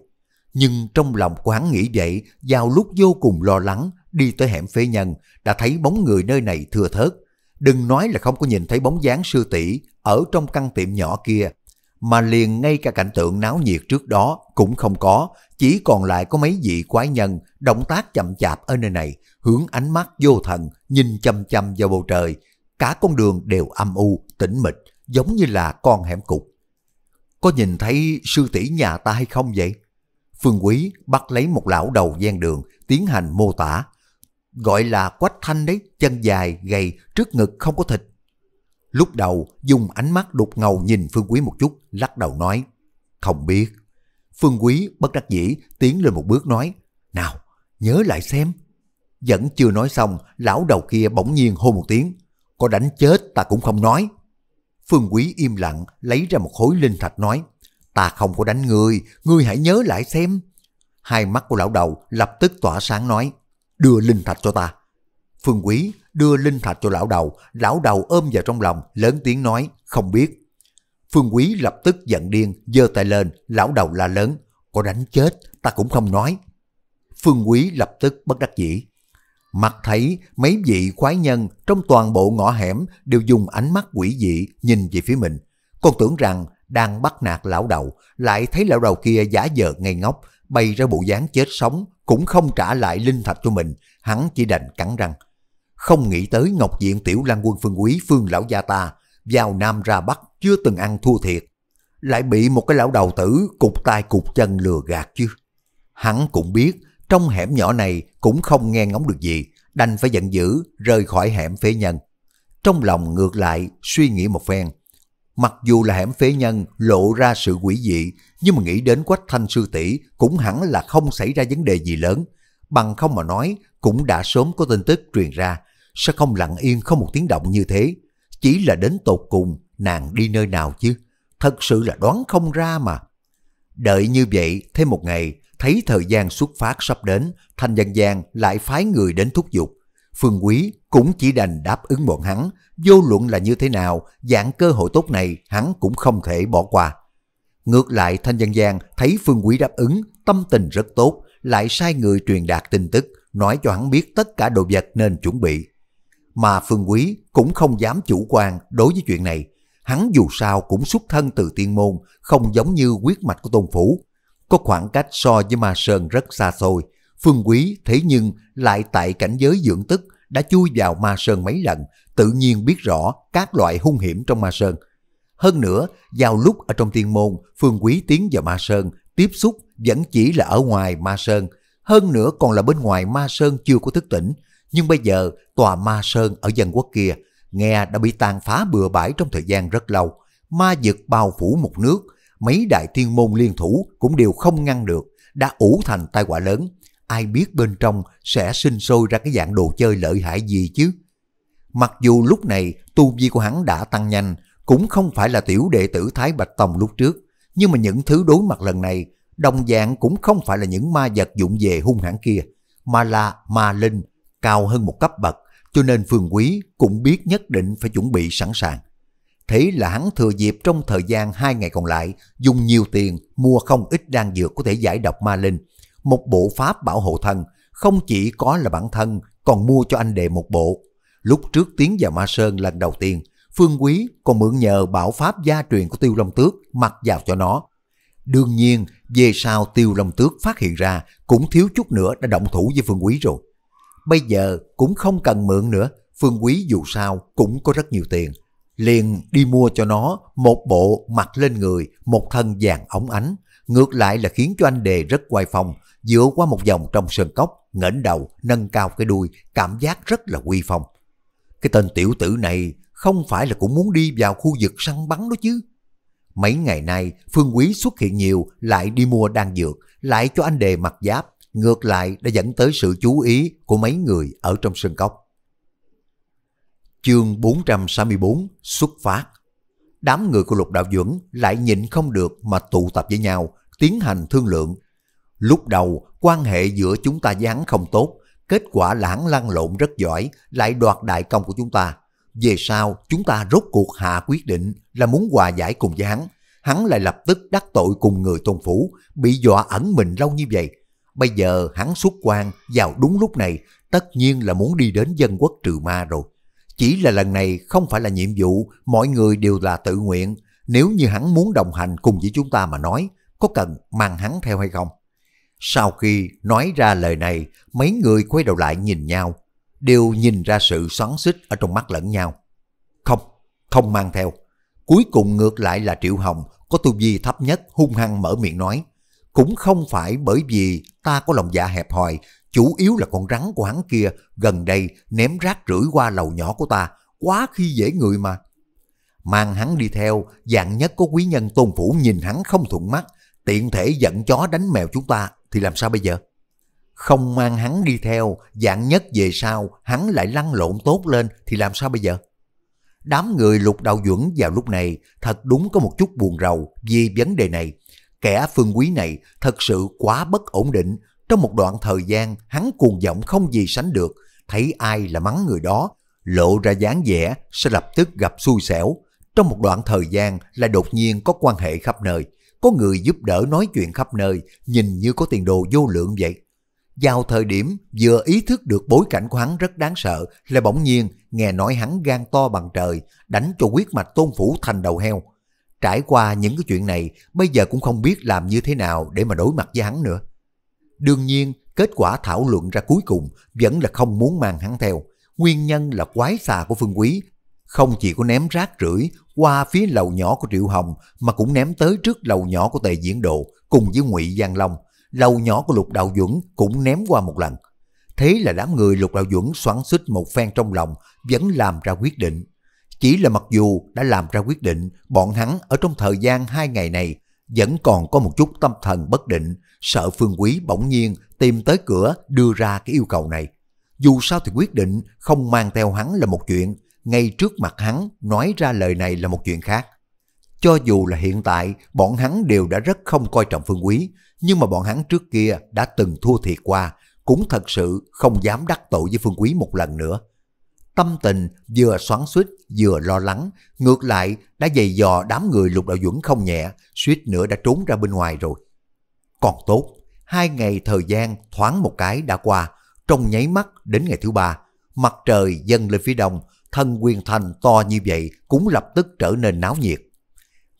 Nhưng trong lòng của hắn nghĩ vậy, vào lúc vô cùng lo lắng, đi tới hẻm phế nhân, đã thấy bóng người nơi này thừa thớt. Đừng nói là không có nhìn thấy bóng dáng sư tỷ ở trong căn tiệm nhỏ kia mà liền ngay cả cảnh tượng náo nhiệt trước đó cũng không có, chỉ còn lại có mấy vị quái nhân động tác chậm chạp ở nơi này, hướng ánh mắt vô thần, nhìn chăm chăm vào bầu trời, cả con đường đều âm u, tĩnh mịch, giống như là con hẻm cục. Có nhìn thấy sư tỷ nhà ta hay không vậy? Phương Quý bắt lấy một lão đầu gian đường, tiến hành mô tả. Gọi là quách thanh đấy, chân dài, gầy, trước ngực không có thịt, Lúc đầu dùng ánh mắt đục ngầu nhìn Phương Quý một chút, lắc đầu nói, không biết. Phương Quý bất đắc dĩ tiến lên một bước nói, nào, nhớ lại xem. Vẫn chưa nói xong, lão đầu kia bỗng nhiên hô một tiếng, có đánh chết ta cũng không nói. Phương Quý im lặng, lấy ra một khối linh thạch nói, ta không có đánh người, ngươi hãy nhớ lại xem. Hai mắt của lão đầu lập tức tỏa sáng nói, đưa linh thạch cho ta. Phương Quý đưa linh thạch cho lão đầu, lão đầu ôm vào trong lòng, lớn tiếng nói, không biết. Phương Quý lập tức giận điên, giơ tay lên, lão đầu la lớn, có đánh chết, ta cũng không nói. Phương Quý lập tức bất đắc dĩ. Mặt thấy mấy vị khoái nhân trong toàn bộ ngõ hẻm đều dùng ánh mắt quỷ dị nhìn về phía mình. Con tưởng rằng đang bắt nạt lão đầu, lại thấy lão đầu kia giả vờ ngây ngốc, bay ra bộ dáng chết sống, cũng không trả lại linh thạch cho mình, hắn chỉ đành cắn răng không nghĩ tới Ngọc Diện Tiểu Lan Quân Phương Quý Phương Lão Gia ta, vào Nam ra Bắc chưa từng ăn thua thiệt. Lại bị một cái lão đầu tử cục tai cục chân lừa gạt chứ. Hắn cũng biết, trong hẻm nhỏ này cũng không nghe ngóng được gì, đành phải giận dữ rời khỏi hẻm phế nhân. Trong lòng ngược lại suy nghĩ một phen, mặc dù là hẻm phế nhân lộ ra sự quỷ dị, nhưng mà nghĩ đến Quách Thanh sư tỷ cũng hẳn là không xảy ra vấn đề gì lớn, bằng không mà nói cũng đã sớm có tin tức truyền ra, sẽ không lặng yên không một tiếng động như thế. Chỉ là đến tột cùng nàng đi nơi nào chứ. Thật sự là đoán không ra mà. Đợi như vậy thêm một ngày, thấy thời gian xuất phát sắp đến, Thanh Dân gian lại phái người đến thúc giục. Phương Quý cũng chỉ đành đáp ứng bọn hắn, vô luận là như thế nào, dạng cơ hội tốt này hắn cũng không thể bỏ qua. Ngược lại Thanh Dân gian thấy Phương Quý đáp ứng, tâm tình rất tốt, lại sai người truyền đạt tin tức, nói cho hắn biết tất cả đồ vật nên chuẩn bị mà Phương Quý cũng không dám chủ quan đối với chuyện này. Hắn dù sao cũng xuất thân từ tiên môn, không giống như quyết mạch của Tôn Phủ. Có khoảng cách so với Ma Sơn rất xa xôi. Phương Quý thế nhưng lại tại cảnh giới dưỡng tức đã chui vào Ma Sơn mấy lần, tự nhiên biết rõ các loại hung hiểm trong Ma Sơn. Hơn nữa, vào lúc ở trong tiên môn, Phương Quý tiến vào Ma Sơn, tiếp xúc vẫn chỉ là ở ngoài Ma Sơn, hơn nữa còn là bên ngoài Ma Sơn chưa có thức tỉnh, nhưng bây giờ tòa ma sơn ở dân quốc kia nghe đã bị tàn phá bừa bãi trong thời gian rất lâu. Ma dực bao phủ một nước, mấy đại thiên môn liên thủ cũng đều không ngăn được, đã ủ thành tai họa lớn. Ai biết bên trong sẽ sinh sôi ra cái dạng đồ chơi lợi hại gì chứ? Mặc dù lúc này tu vi của hắn đã tăng nhanh, cũng không phải là tiểu đệ tử Thái Bạch Tông lúc trước, nhưng mà những thứ đối mặt lần này, đồng dạng cũng không phải là những ma vật dụng về hung hãn kia, mà là ma linh cao hơn một cấp bậc, cho nên Phương Quý cũng biết nhất định phải chuẩn bị sẵn sàng. Thế là hắn thừa dịp trong thời gian hai ngày còn lại, dùng nhiều tiền mua không ít đan dược có thể giải độc ma linh, một bộ pháp bảo hộ thân, không chỉ có là bản thân, còn mua cho anh đệ một bộ. Lúc trước tiến vào Ma Sơn lần đầu tiên, Phương Quý còn mượn nhờ bảo pháp gia truyền của Tiêu Long Tước mặc vào cho nó. Đương nhiên, về sau Tiêu Long Tước phát hiện ra cũng thiếu chút nữa đã động thủ với Phương Quý rồi. Bây giờ cũng không cần mượn nữa, Phương Quý dù sao cũng có rất nhiều tiền. Liền đi mua cho nó một bộ mặc lên người, một thân vàng ống ánh. Ngược lại là khiến cho anh đề rất quay phong dựa qua một vòng trong sân cốc, ngẩng đầu, nâng cao cái đuôi, cảm giác rất là uy phong. Cái tên tiểu tử này không phải là cũng muốn đi vào khu vực săn bắn đó chứ. Mấy ngày nay, Phương Quý xuất hiện nhiều, lại đi mua đan dược, lại cho anh đề mặc giáp, ngược lại đã dẫn tới sự chú ý của mấy người ở trong sân cốc. Chương 464 xuất phát Đám người của Lục Đạo Dưỡng lại nhịn không được mà tụ tập với nhau, tiến hành thương lượng. Lúc đầu, quan hệ giữa chúng ta gián không tốt, kết quả lãng hắn lăn lộn rất giỏi, lại đoạt đại công của chúng ta. Về sau, chúng ta rốt cuộc hạ quyết định là muốn hòa giải cùng với hắn. Hắn lại lập tức đắc tội cùng người tôn phủ, bị dọa ẩn mình lâu như vậy, Bây giờ hắn xuất quan vào đúng lúc này tất nhiên là muốn đi đến dân quốc trừ ma rồi. Chỉ là lần này không phải là nhiệm vụ, mọi người đều là tự nguyện. Nếu như hắn muốn đồng hành cùng với chúng ta mà nói, có cần mang hắn theo hay không? Sau khi nói ra lời này, mấy người quay đầu lại nhìn nhau, đều nhìn ra sự xoắn xích ở trong mắt lẫn nhau. Không, không mang theo. Cuối cùng ngược lại là Triệu Hồng, có tu vi thấp nhất hung hăng mở miệng nói – cũng không phải bởi vì ta có lòng dạ hẹp hòi, chủ yếu là con rắn của hắn kia gần đây ném rác rưởi qua lầu nhỏ của ta, quá khi dễ người mà. Mang hắn đi theo, dạng nhất có quý nhân tôn phủ nhìn hắn không thuận mắt, tiện thể giận chó đánh mèo chúng ta, thì làm sao bây giờ? Không mang hắn đi theo, dạng nhất về sau, hắn lại lăn lộn tốt lên, thì làm sao bây giờ? Đám người lục đạo dưỡng vào lúc này thật đúng có một chút buồn rầu vì vấn đề này. Kẻ phương quý này thật sự quá bất ổn định, trong một đoạn thời gian hắn cuồng giọng không gì sánh được, thấy ai là mắng người đó, lộ ra dáng vẻ sẽ lập tức gặp xui xẻo. Trong một đoạn thời gian là đột nhiên có quan hệ khắp nơi, có người giúp đỡ nói chuyện khắp nơi, nhìn như có tiền đồ vô lượng vậy. Vào thời điểm vừa ý thức được bối cảnh của hắn rất đáng sợ lại bỗng nhiên nghe nói hắn gan to bằng trời, đánh cho quyết mạch tôn phủ thành đầu heo. Trải qua những cái chuyện này, bây giờ cũng không biết làm như thế nào để mà đối mặt với hắn nữa. Đương nhiên, kết quả thảo luận ra cuối cùng vẫn là không muốn mang hắn theo. Nguyên nhân là quái xà của Phương Quý không chỉ có ném rác rưởi qua phía lầu nhỏ của Triệu Hồng mà cũng ném tới trước lầu nhỏ của Tề Diễn Độ cùng với Ngụy Giang Long. Lầu nhỏ của Lục Đạo Duẩn cũng ném qua một lần. Thế là đám người Lục Đạo Duẩn xoắn xích một phen trong lòng vẫn làm ra quyết định. Chỉ là mặc dù đã làm ra quyết định, bọn hắn ở trong thời gian hai ngày này vẫn còn có một chút tâm thần bất định, sợ Phương Quý bỗng nhiên tìm tới cửa đưa ra cái yêu cầu này. Dù sao thì quyết định không mang theo hắn là một chuyện, ngay trước mặt hắn nói ra lời này là một chuyện khác. Cho dù là hiện tại, bọn hắn đều đã rất không coi trọng Phương Quý, nhưng mà bọn hắn trước kia đã từng thua thiệt qua, cũng thật sự không dám đắc tội với Phương Quý một lần nữa tâm tình vừa xoắn xuýt vừa lo lắng, ngược lại đã dày dò đám người lục đạo dưỡng không nhẹ, suýt nữa đã trốn ra bên ngoài rồi. Còn tốt, hai ngày thời gian thoáng một cái đã qua, trong nháy mắt đến ngày thứ ba, mặt trời dâng lên phía đông, thân quyền thành to như vậy cũng lập tức trở nên náo nhiệt.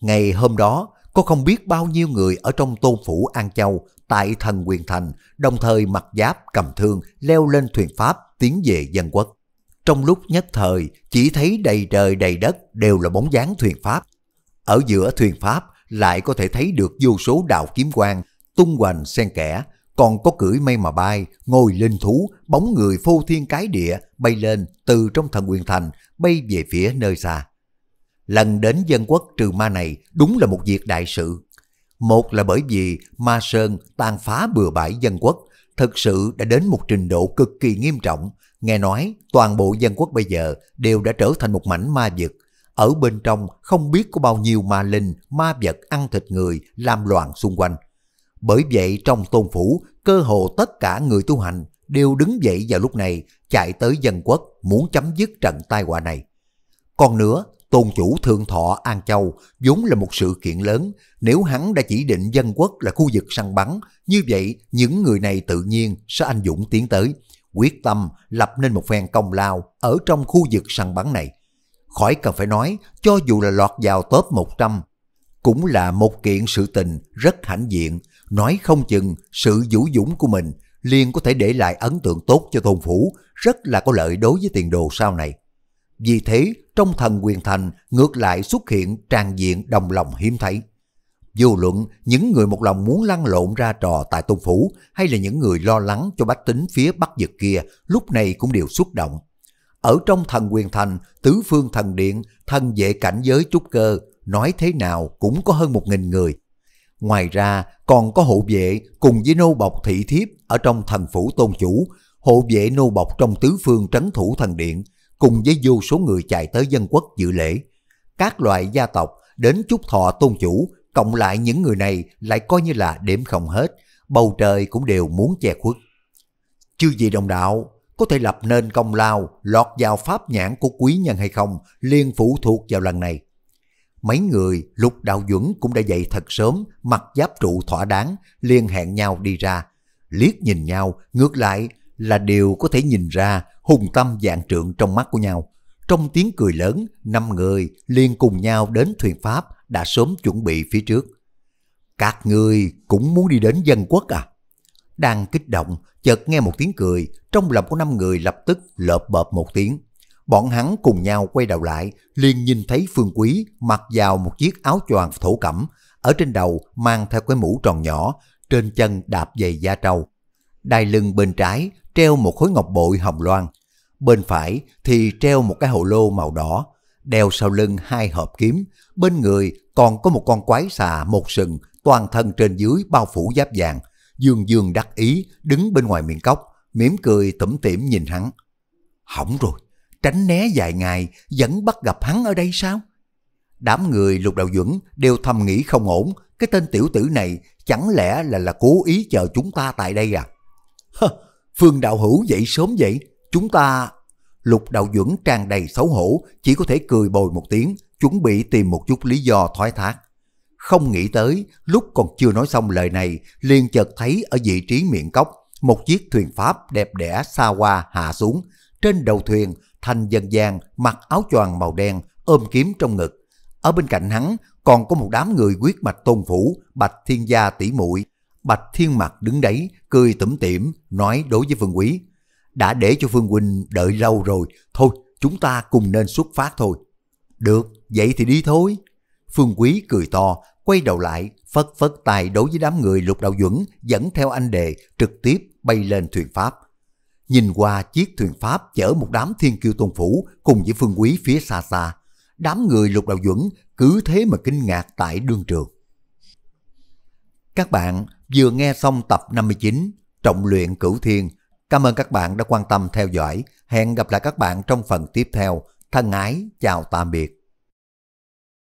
Ngày hôm đó, có không biết bao nhiêu người ở trong tôn phủ An Châu tại thần quyền thành, đồng thời mặc giáp cầm thương leo lên thuyền Pháp tiến về dân quốc. Trong lúc nhất thời, chỉ thấy đầy trời đầy đất đều là bóng dáng thuyền Pháp. Ở giữa thuyền Pháp lại có thể thấy được vô số đạo kiếm quang tung hoành xen kẽ, còn có cưỡi mây mà bay, ngồi linh thú, bóng người phô thiên cái địa bay lên từ trong thần quyền thành, bay về phía nơi xa. Lần đến dân quốc trừ ma này đúng là một việc đại sự. Một là bởi vì ma sơn tan phá bừa bãi dân quốc, thực sự đã đến một trình độ cực kỳ nghiêm trọng, Nghe nói toàn bộ dân quốc bây giờ đều đã trở thành một mảnh ma vực. Ở bên trong không biết có bao nhiêu ma linh, ma vật ăn thịt người làm loạn xung quanh. Bởi vậy trong tôn phủ, cơ hồ tất cả người tu hành đều đứng dậy vào lúc này chạy tới dân quốc muốn chấm dứt trận tai họa này. Còn nữa, tôn chủ thượng thọ An Châu vốn là một sự kiện lớn, nếu hắn đã chỉ định dân quốc là khu vực săn bắn, như vậy những người này tự nhiên sẽ anh dũng tiến tới quyết tâm lập nên một phen công lao ở trong khu vực săn bắn này. Khỏi cần phải nói, cho dù là lọt vào top 100, cũng là một kiện sự tình rất hãnh diện, nói không chừng sự vũ dũng của mình liền có thể để lại ấn tượng tốt cho tôn phủ, rất là có lợi đối với tiền đồ sau này. Vì thế, trong thần quyền thành ngược lại xuất hiện tràn diện đồng lòng hiếm thấy dù luận những người một lòng muốn lăn lộn ra trò tại tôn phủ hay là những người lo lắng cho bách tính phía bắc vực kia lúc này cũng đều xúc động. Ở trong thần quyền thành, tứ phương thần điện, thần vệ cảnh giới trúc cơ, nói thế nào cũng có hơn một nghìn người. Ngoài ra còn có hộ vệ cùng với nô bọc thị thiếp ở trong thần phủ tôn chủ, hộ vệ nô bọc trong tứ phương trấn thủ thần điện, cùng với vô số người chạy tới dân quốc dự lễ. Các loại gia tộc đến chúc thọ tôn chủ cộng lại những người này lại coi như là đếm không hết, bầu trời cũng đều muốn che khuất. Chư vị đồng đạo, có thể lập nên công lao lọt vào pháp nhãn của quý nhân hay không liên phụ thuộc vào lần này. Mấy người lục đạo duẩn cũng đã dậy thật sớm, mặc giáp trụ thỏa đáng, liên hẹn nhau đi ra. Liếc nhìn nhau, ngược lại là điều có thể nhìn ra hùng tâm dạng trượng trong mắt của nhau. Trong tiếng cười lớn, năm người liền cùng nhau đến thuyền Pháp đã sớm chuẩn bị phía trước. Các ngươi cũng muốn đi đến dân quốc à? Đang kích động, chợt nghe một tiếng cười, trong lòng của năm người lập tức lợp bợp một tiếng. Bọn hắn cùng nhau quay đầu lại, liền nhìn thấy Phương Quý mặc vào một chiếc áo choàng thổ cẩm, ở trên đầu mang theo cái mũ tròn nhỏ, trên chân đạp giày da trâu. Đai lưng bên trái treo một khối ngọc bội hồng loan, bên phải thì treo một cái hồ lô màu đỏ, đeo sau lưng hai hộp kiếm, bên người còn có một con quái xà một sừng, toàn thân trên dưới bao phủ giáp vàng, dương dương đắc ý đứng bên ngoài miệng cốc, mỉm cười tủm tỉm nhìn hắn. Hỏng rồi, tránh né vài ngày vẫn bắt gặp hắn ở đây sao? Đám người lục đạo dưỡng đều thầm nghĩ không ổn, cái tên tiểu tử này chẳng lẽ là là cố ý chờ chúng ta tại đây à? Hơ, phương đạo hữu dậy sớm vậy, chúng ta Lục Đạo Dưỡng tràn đầy xấu hổ, chỉ có thể cười bồi một tiếng, chuẩn bị tìm một chút lý do thoái thác. Không nghĩ tới, lúc còn chưa nói xong lời này, liền chợt thấy ở vị trí miệng cốc, một chiếc thuyền Pháp đẹp đẽ xa qua hạ xuống. Trên đầu thuyền, thành dân gian mặc áo choàng màu đen, ôm kiếm trong ngực. Ở bên cạnh hắn còn có một đám người quyết mạch tôn phủ, bạch thiên gia tỷ muội Bạch thiên mặt đứng đấy, cười tủm tỉm, nói đối với Vương Quý đã để cho Phương Huynh đợi lâu rồi, thôi chúng ta cùng nên xuất phát thôi. Được, vậy thì đi thôi. Phương Quý cười to, quay đầu lại, phất phất tài đối với đám người lục đạo duẩn dẫn theo anh đề trực tiếp bay lên thuyền Pháp. Nhìn qua chiếc thuyền Pháp chở một đám thiên kiêu tôn phủ cùng với Phương Quý phía xa xa, đám người lục đạo duẩn cứ thế mà kinh ngạc tại đương trường. Các bạn vừa nghe xong tập 59 Trọng luyện cửu thiên Cảm ơn các bạn đã quan tâm theo dõi. Hẹn gặp lại các bạn trong phần tiếp theo. Thân ái, chào tạm biệt.